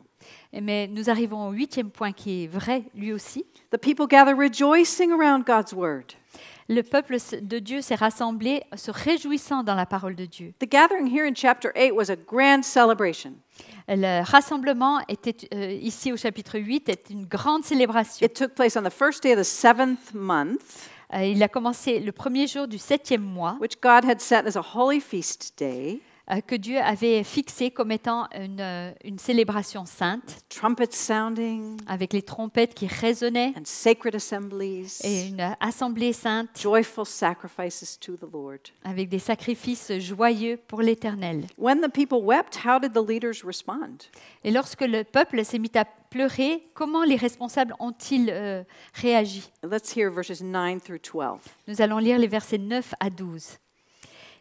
Mais nous arrivons au huitième point qui est vrai lui aussi. The people gather rejoicing around God's word. Le peuple de Dieu s'est rassemblé se réjouissant dans la parole de Dieu. The gathering here in chapter 8 was a grand celebration. Le rassemblement était euh, ici au chapitre 8 est une grande célébration. It took place on the first day of the seventh month. Euh, il a commencé le premier jour du septième mois. Which God had set as a holy feast day. Euh, que Dieu avait fixé comme étant une, euh, célébration sainte, sounding, avec les trompettes qui résonnaient, et une assemblée sainte, joyful avec des sacrifices joyeux pour l'Éternel. Et lorsque le peuple s'est mis à pleurer, comment les responsables ont-ils euh, réagi Nous allons lire les versets 9 à 12.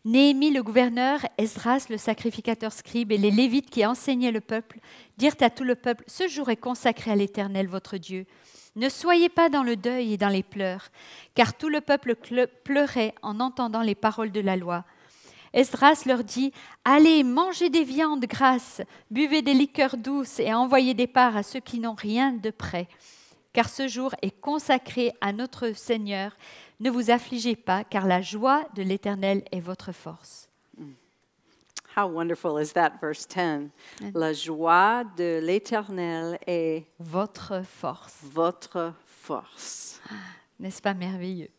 Néhémie le gouverneur, Esdras le sacrificateur scribe et les Lévites qui enseignaient le peuple dirent à tout le peuple, Ce jour est consacré à l'Éternel votre Dieu. Ne soyez pas dans le deuil et dans les pleurs, car tout le peuple pleurait en entendant les paroles de la loi. Esdras leur dit Allez, mangez des viandes grasses, buvez des liqueurs douces et envoyez des parts à ceux qui n'ont rien de près, Car ce jour est consacré à notre Seigneur. Ne vous affligez pas, car la joie de l'Éternel est votre force. Mm. How wonderful is that verse 10? Mm. La joie de l'Éternel est votre force. Votre force. N'est-ce pas merveilleux?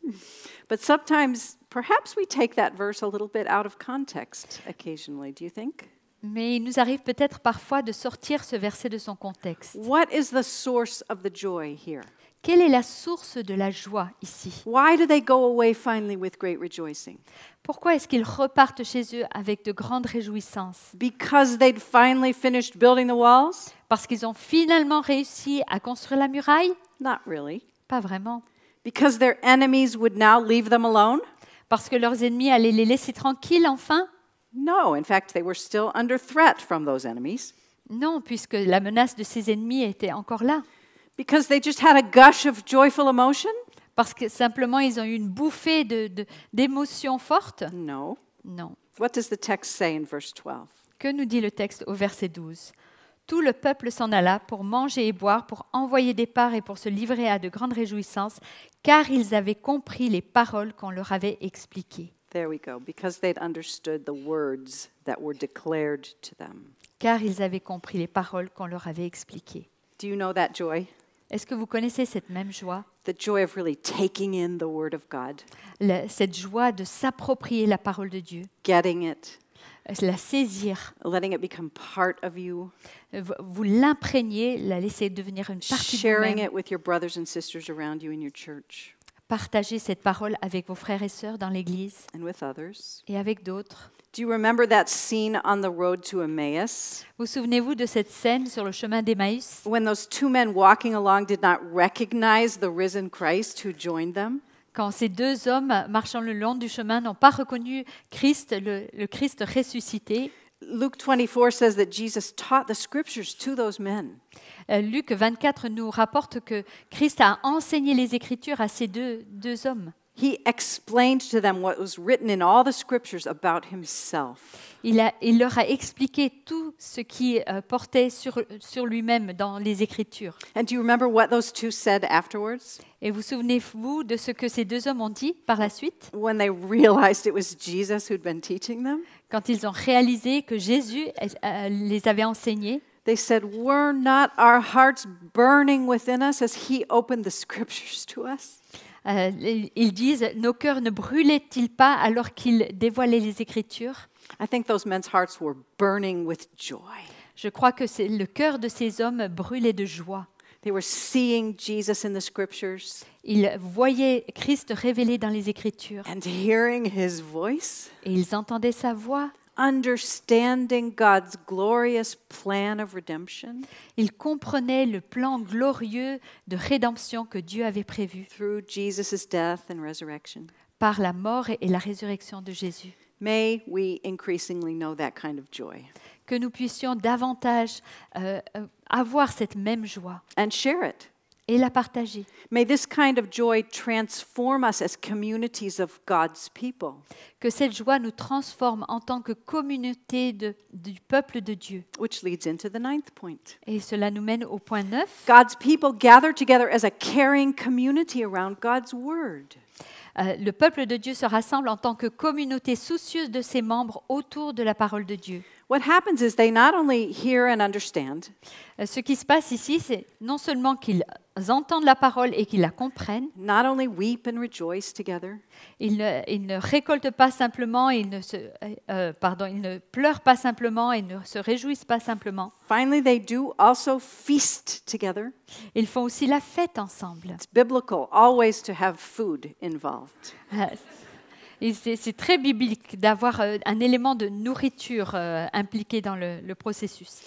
But sometimes perhaps we take that verse a little bit out of context occasionally, do you think? Mais il nous arrive peut-être parfois de sortir ce verset de son contexte. What is the source of the joy here? Quelle est la source de la joie ici Pourquoi est-ce qu'ils repartent chez eux avec de grandes réjouissances walls? Parce qu'ils ont finalement réussi à construire la muraille Pas vraiment. leave Parce que leurs ennemis allaient les laisser tranquilles enfin Non, puisque la menace de ces ennemis était encore là. Parce que simplement ils ont eu une bouffée d'émotions fortes Non. What does the text say in verse 12? Que nous dit le texte au verset 12 Tout le peuple s'en alla pour manger et boire, pour envoyer des parts et pour se livrer à de grandes réjouissances, car ils avaient compris les paroles qu'on leur avait expliquées. There we go, because understood the words that were declared to them. Car ils avaient compris les paroles qu'on leur avait expliquées. Do you know that joy? Est-ce que vous connaissez cette même joie the joy of really taking in the word of God. cette joie de s'approprier la parole de Dieu. Getting it. Euh, la saisir. Letting it become part of you. Vous, l'imprégner, la laisser devenir une partie de vous-même. cette parole avec vos frères et sœurs dans l'église. Et avec d'autres. Do you remember that scene on the road to Emmaus? Vous souvenez-vous de cette scène sur le chemin d'Emmaüs? When those two men walking along did not recognize the risen Christ who joined them? Quand ces deux hommes marchant le long du chemin n'ont pas reconnu Christ, le, Christ ressuscité. Luke 24 says that Jesus taught the scriptures to those men. Euh, Luc 24 nous rapporte que Christ a enseigné les Écritures à ces deux, deux hommes. He explained to them what was written in all the scriptures about himself. Il, a, il leur a expliqué tout ce qui euh, portait sur, sur lui-même dans les Écritures. And do you remember what those two said afterwards? Et vous souvenez-vous de ce que ces deux hommes ont dit par la suite When they realized it was Jesus who'd been teaching them? Quand ils ont réalisé que Jésus euh, les avait enseignés. They said, "Were not our hearts burning within us as he opened the scriptures to us?" Euh, ils disent Nos cœurs ne brûlaient-ils pas alors qu'ils dévoilaient les Écritures I think those men's hearts were burning with joy. Je crois que le cœur de ces hommes brûlait de joie. They were seeing Jesus in the scriptures. Ils voyaient Christ révélé dans les Écritures. And hearing his voice. Et ils entendaient sa voix. Il comprenait le plan glorieux de rédemption que Dieu avait prévu par la mort et la résurrection de Jésus. Que nous puissions davantage euh, euh, avoir cette même joie. And share it et la partager. Que cette joie nous transforme en tant que communauté du peuple de Dieu. Which leads into the point. Et cela nous mène au point 9. God's people gather together as a caring community around God's word. Euh, le peuple de Dieu se rassemble en tant que communauté soucieuse de ses membres autour de la parole de Dieu. What happens is they not only hear and understand, euh, Ce qui se passe ici, c'est non seulement qu'ils entendent la parole et qu'ils la comprennent, not only weep and rejoice together, ils ne, ils ne récoltent pas simplement, ils ne, se, euh, euh, pardon, ils ne pleurent pas simplement, et ne se réjouissent pas simplement. Finally, they do also feast together. Ils font aussi la fête ensemble. It's biblical always to have food involved. Et c'est très biblique d'avoir euh, un élément de nourriture euh, impliqué dans le, processus.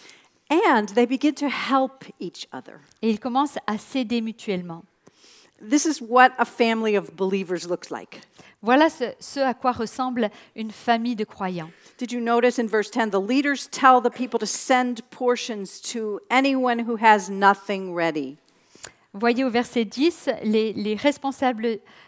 And they begin to help each other. Et ils commencent à s'aider mutuellement. This is what a family of believers looks like. Voilà ce, ce, à quoi ressemble une famille de croyants. Did you notice in verse 10 the leaders tell the people to send portions to anyone who has nothing ready? voyez au verset 10, les, les responsables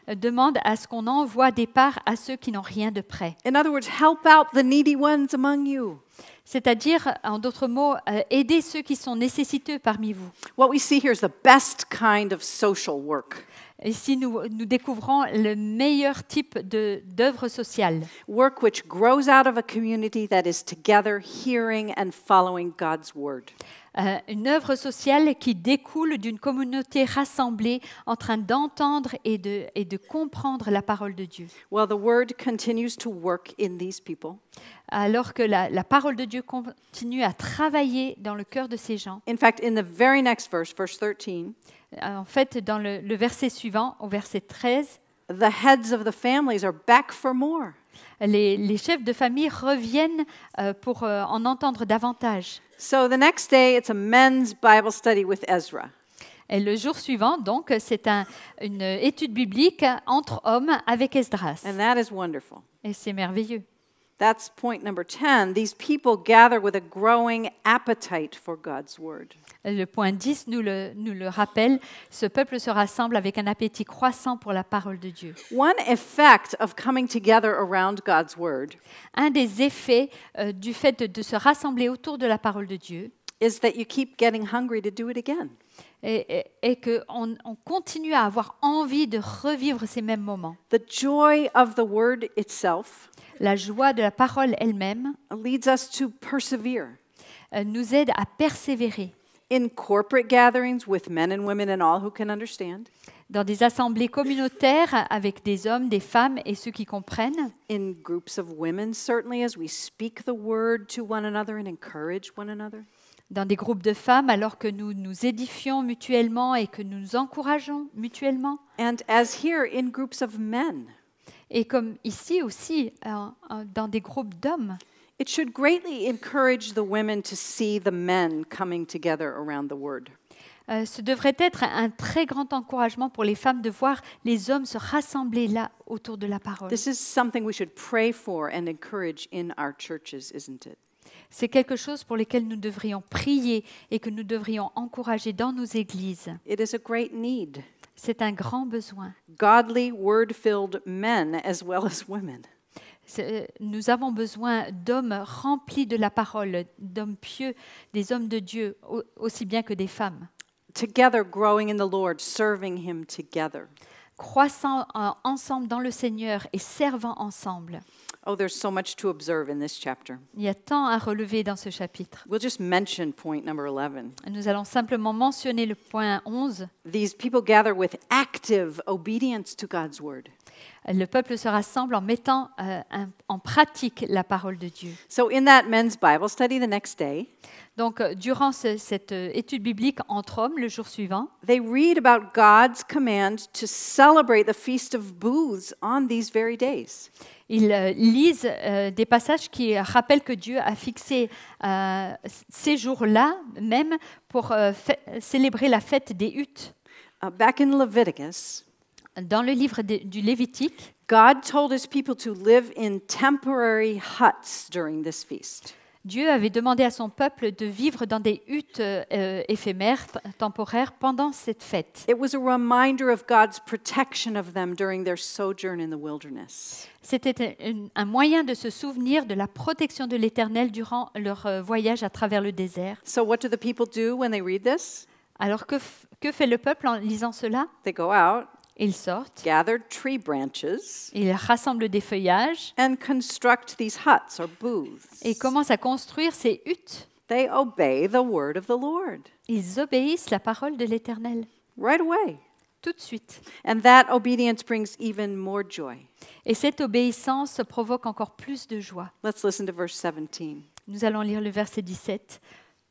euh, demandent à ce qu'on envoie des parts à ceux qui n'ont rien de prêt. In other words, help out the needy ones among you. C'est-à-dire, en d'autres mots, euh, aider ceux qui sont nécessiteux parmi vous. What we see here is the best kind of social work. Ici, nous, nous découvrons le meilleur type d'œuvre sociale. Work which grows out of a community that is together hearing and following God's word. Euh, une œuvre sociale qui découle d'une communauté rassemblée en train d'entendre et de, comprendre la parole de Dieu. alors que la, parole de Dieu continue à travailler dans le cœur de ces gens. en fait, dans le, verset suivant, au verset 13, Les, chefs de famille reviennent euh, pour euh, en entendre davantage. So the next day, it's a men's Bible study with Ezra. Et le jour suivant, donc, c'est un, une étude biblique entre hommes avec Esdras. And that is wonderful. Et c'est merveilleux. That's point number 10. These people gather with a growing appetite for God's word. Le point 10 nous le, nous le rappelle, ce peuple se rassemble avec un appétit croissant pour la parole de Dieu. One effect of coming together around God's word. Un des effets euh, du fait de, de se rassembler autour de la parole de Dieu is that you keep getting hungry to do it again et, et, que qu'on on continue à avoir envie de revivre ces mêmes moments. The joy of the word itself la joie de la parole elle-même leads us to persevere. Euh, nous aide à persévérer. In corporate gatherings with men and women and all who can understand. Dans des assemblées communautaires avec des hommes, des femmes et ceux qui comprennent. In groups of women certainly as we speak the word to one another and encourage one another dans des groupes de femmes alors que nous nous édifions mutuellement et que nous nous encourageons mutuellement. Et comme ici aussi euh, euh, dans des groupes d'hommes. It should greatly encourage the women to see the men coming together around the word. Euh, ce devrait être un très grand encouragement pour les femmes de voir les hommes se rassembler là autour de la parole. This is something we should pray for and encourage in our churches, isn't it? C'est quelque chose pour lequel nous devrions prier et que nous devrions encourager dans nos églises. C'est un grand besoin. Godly, word-filled men as well as women. Euh, nous avons besoin d'hommes remplis de la parole, d'hommes pieux, des hommes de Dieu, aussi bien que des femmes. Together, growing in the Lord, serving Him together. Croissant euh, ensemble dans le Seigneur et servant ensemble. Oh, there's so much to observe in this chapter. Il y a tant à relever dans ce chapitre. We'll just mention point number 11. Nous allons simplement mentionner le point 11. These people gather with active obedience to God's word. Le peuple se rassemble en mettant euh, un, en pratique la parole de Dieu. So in that men's Bible study the next day, donc euh, durant ce, cette euh, étude biblique entre hommes le jour suivant, they read about God's command to celebrate the feast of booths on these very days ils euh, lisent euh, des passages qui rappellent que Dieu a fixé euh, ces jours-là même pour célébrer la fête des huttes. Uh, back in Leviticus, dans le livre du Lévitique, God told his people to live in temporary huts during this feast. Dieu avait demandé à son peuple de vivre dans des huttes euh, éphémères, temporaires, pendant cette fête. C'était un, moyen de se souvenir de la protection de l'Éternel durant leur euh, voyage à travers le désert. Alors que, fait le peuple en lisant cela? They go ils sortent. Ils rassemblent des feuillages. Et commencent à construire ces huttes. Ils obéissent la parole de l'Éternel. Right away. Tout de suite. Et cette obéissance provoque encore plus de joie. Let's listen to verse Nous allons lire le verset 17.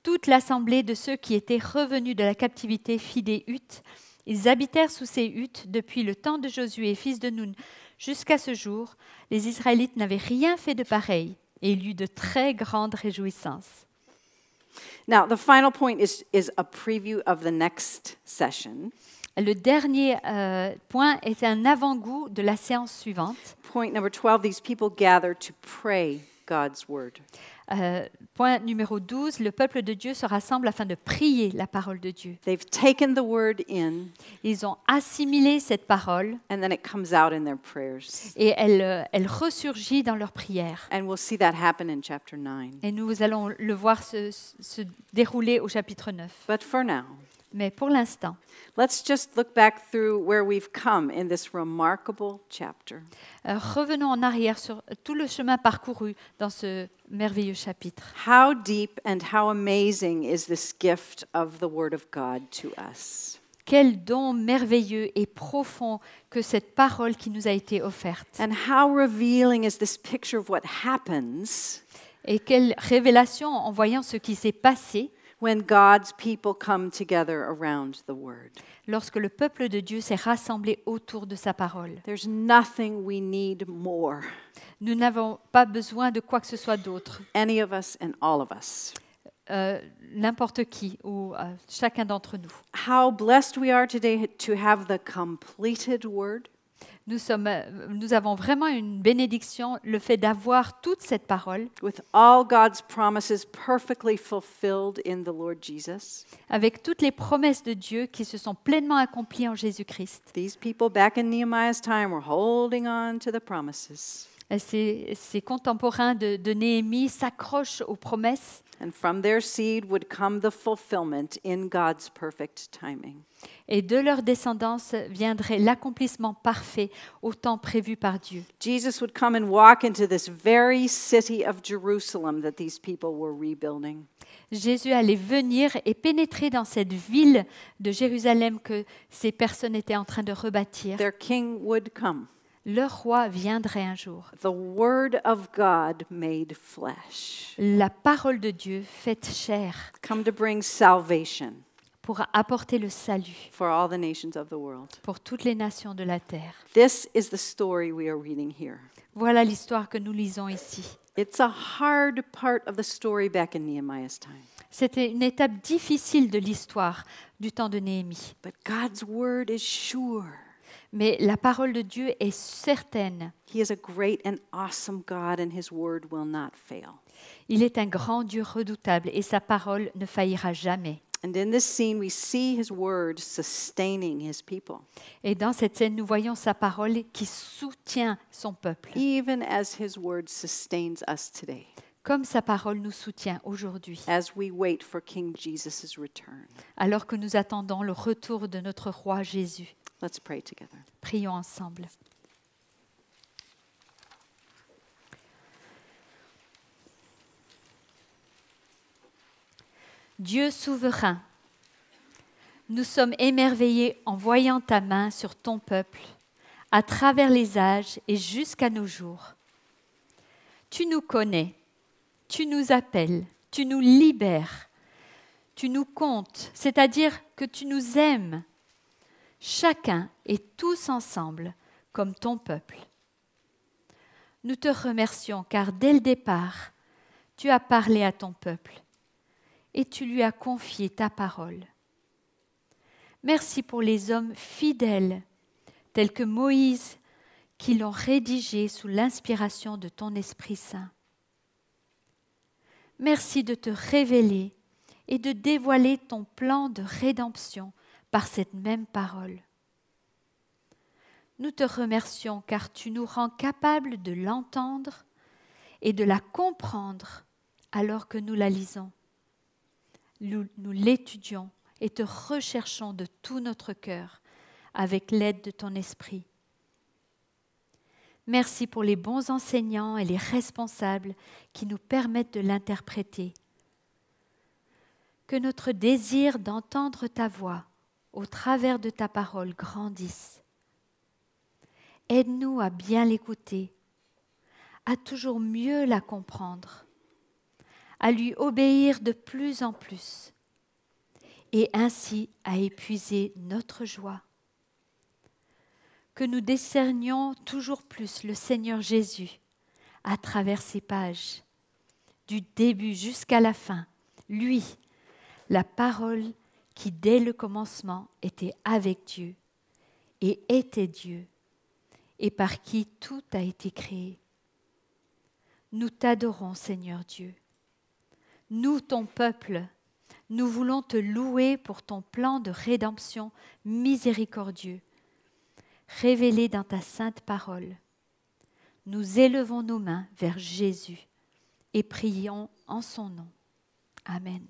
Toute l'assemblée de ceux qui étaient revenus de la captivité fit des huttes ils habitèrent sous ces huttes depuis le temps de Josué, fils de Nun. Jusqu'à ce jour, les Israélites n'avaient rien fait de pareil, et il y eut de très grandes réjouissances. Now, the final point is, is a preview of the next session. Le dernier euh, point est un avant-goût de la séance suivante. Point number 12, these people gather to pray God's word. Euh, point numéro 12, le peuple de Dieu se rassemble afin de prier la parole de Dieu. Ils ont assimilé cette parole et elle, ressurgit dans leurs prières. Et nous allons le voir se, dérouler au chapitre 9. But for now, mais pour l'instant, Let's just look back through where we've come in this remarkable chapter. Euh, revenons en arrière sur tout le chemin parcouru dans ce merveilleux chapitre. How deep and how amazing is this gift of the Word of God to us? Quel don merveilleux et profond que cette parole qui nous a été offerte. And how revealing is this picture of what happens Et quelle révélation en voyant ce qui s'est passé when God's people come together around the word. Lorsque le peuple de Dieu s'est rassemblé autour de sa parole. There's nothing we need more. Nous n'avons pas besoin de quoi que ce soit d'autre. Any of us and all of us. Euh, n'importe qui ou euh, chacun d'entre nous. How blessed we are today to have the completed word. Euh, nous, avons vraiment une bénédiction, le fait d'avoir toute cette parole. With all God's promises perfectly fulfilled in the Lord Jesus. Avec toutes les promesses de Dieu qui se sont pleinement accomplies en Jésus-Christ. These people back in Nehemiah's time were holding on to the promises ces contemporains de, Néhémie s'accrochent aux promesses. Et de leur descendance viendrait l'accomplissement parfait au temps prévu par Dieu. Jésus allait venir et pénétrer dans cette ville de Jérusalem que ces personnes étaient en train de rebâtir. Le roi viendrait un jour. The word of God made flesh. La parole de Dieu faite chair. Come to bring salvation. Pour apporter le salut. For all the nations of the world. Pour toutes les nations de la terre. This is the story we are reading here. Voilà l'histoire que nous lisons ici. It's a hard part of the story back in Nehemiah's time. C'était une étape difficile de l'histoire du temps de Néhémie. But God's word is sure. Mais la parole de Dieu est certaine. Il est un grand Dieu redoutable et sa parole ne faillira jamais. Et dans cette scène nous voyons sa parole qui soutient son peuple. Comme sa parole nous soutient aujourd'hui. Alors que nous attendons le retour de notre roi Jésus. Prions ensemble. Dieu souverain, nous sommes émerveillés en voyant ta main sur ton peuple, à travers les âges et jusqu'à nos jours. Tu nous connais, tu nous appelles, tu nous libères, tu nous comptes, c'est-à-dire que tu nous aimes chacun et tous ensemble, comme ton peuple. Nous te remercions car dès le départ, tu as parlé à ton peuple et tu lui as confié ta parole. Merci pour les hommes fidèles tels que Moïse qui l'ont rédigé sous l'inspiration de ton Esprit Saint. Merci de te révéler et de dévoiler ton plan de rédemption par cette même parole. Nous te remercions car tu nous rends capables de l'entendre et de la comprendre alors que nous la lisons. Nous, l'étudions et te recherchons de tout notre cœur avec l'aide de ton esprit. Merci pour les bons enseignants et les responsables qui nous permettent de l'interpréter. Que notre désir d'entendre ta voix au travers de ta parole, grandissent. Aide-nous à bien l'écouter, à toujours mieux la comprendre, à lui obéir de plus en plus, et ainsi à épuiser notre joie. Que nous discernions toujours plus le Seigneur Jésus à travers ses pages, du début jusqu'à la fin, lui, la parole qui dès le commencement était avec Dieu et était Dieu, et par qui tout a été créé. Nous t'adorons, Seigneur Dieu. Nous, ton peuple, nous voulons te louer pour ton plan de rédemption miséricordieux, révélé dans ta sainte parole. Nous élevons nos mains vers Jésus et prions en son nom. Amen.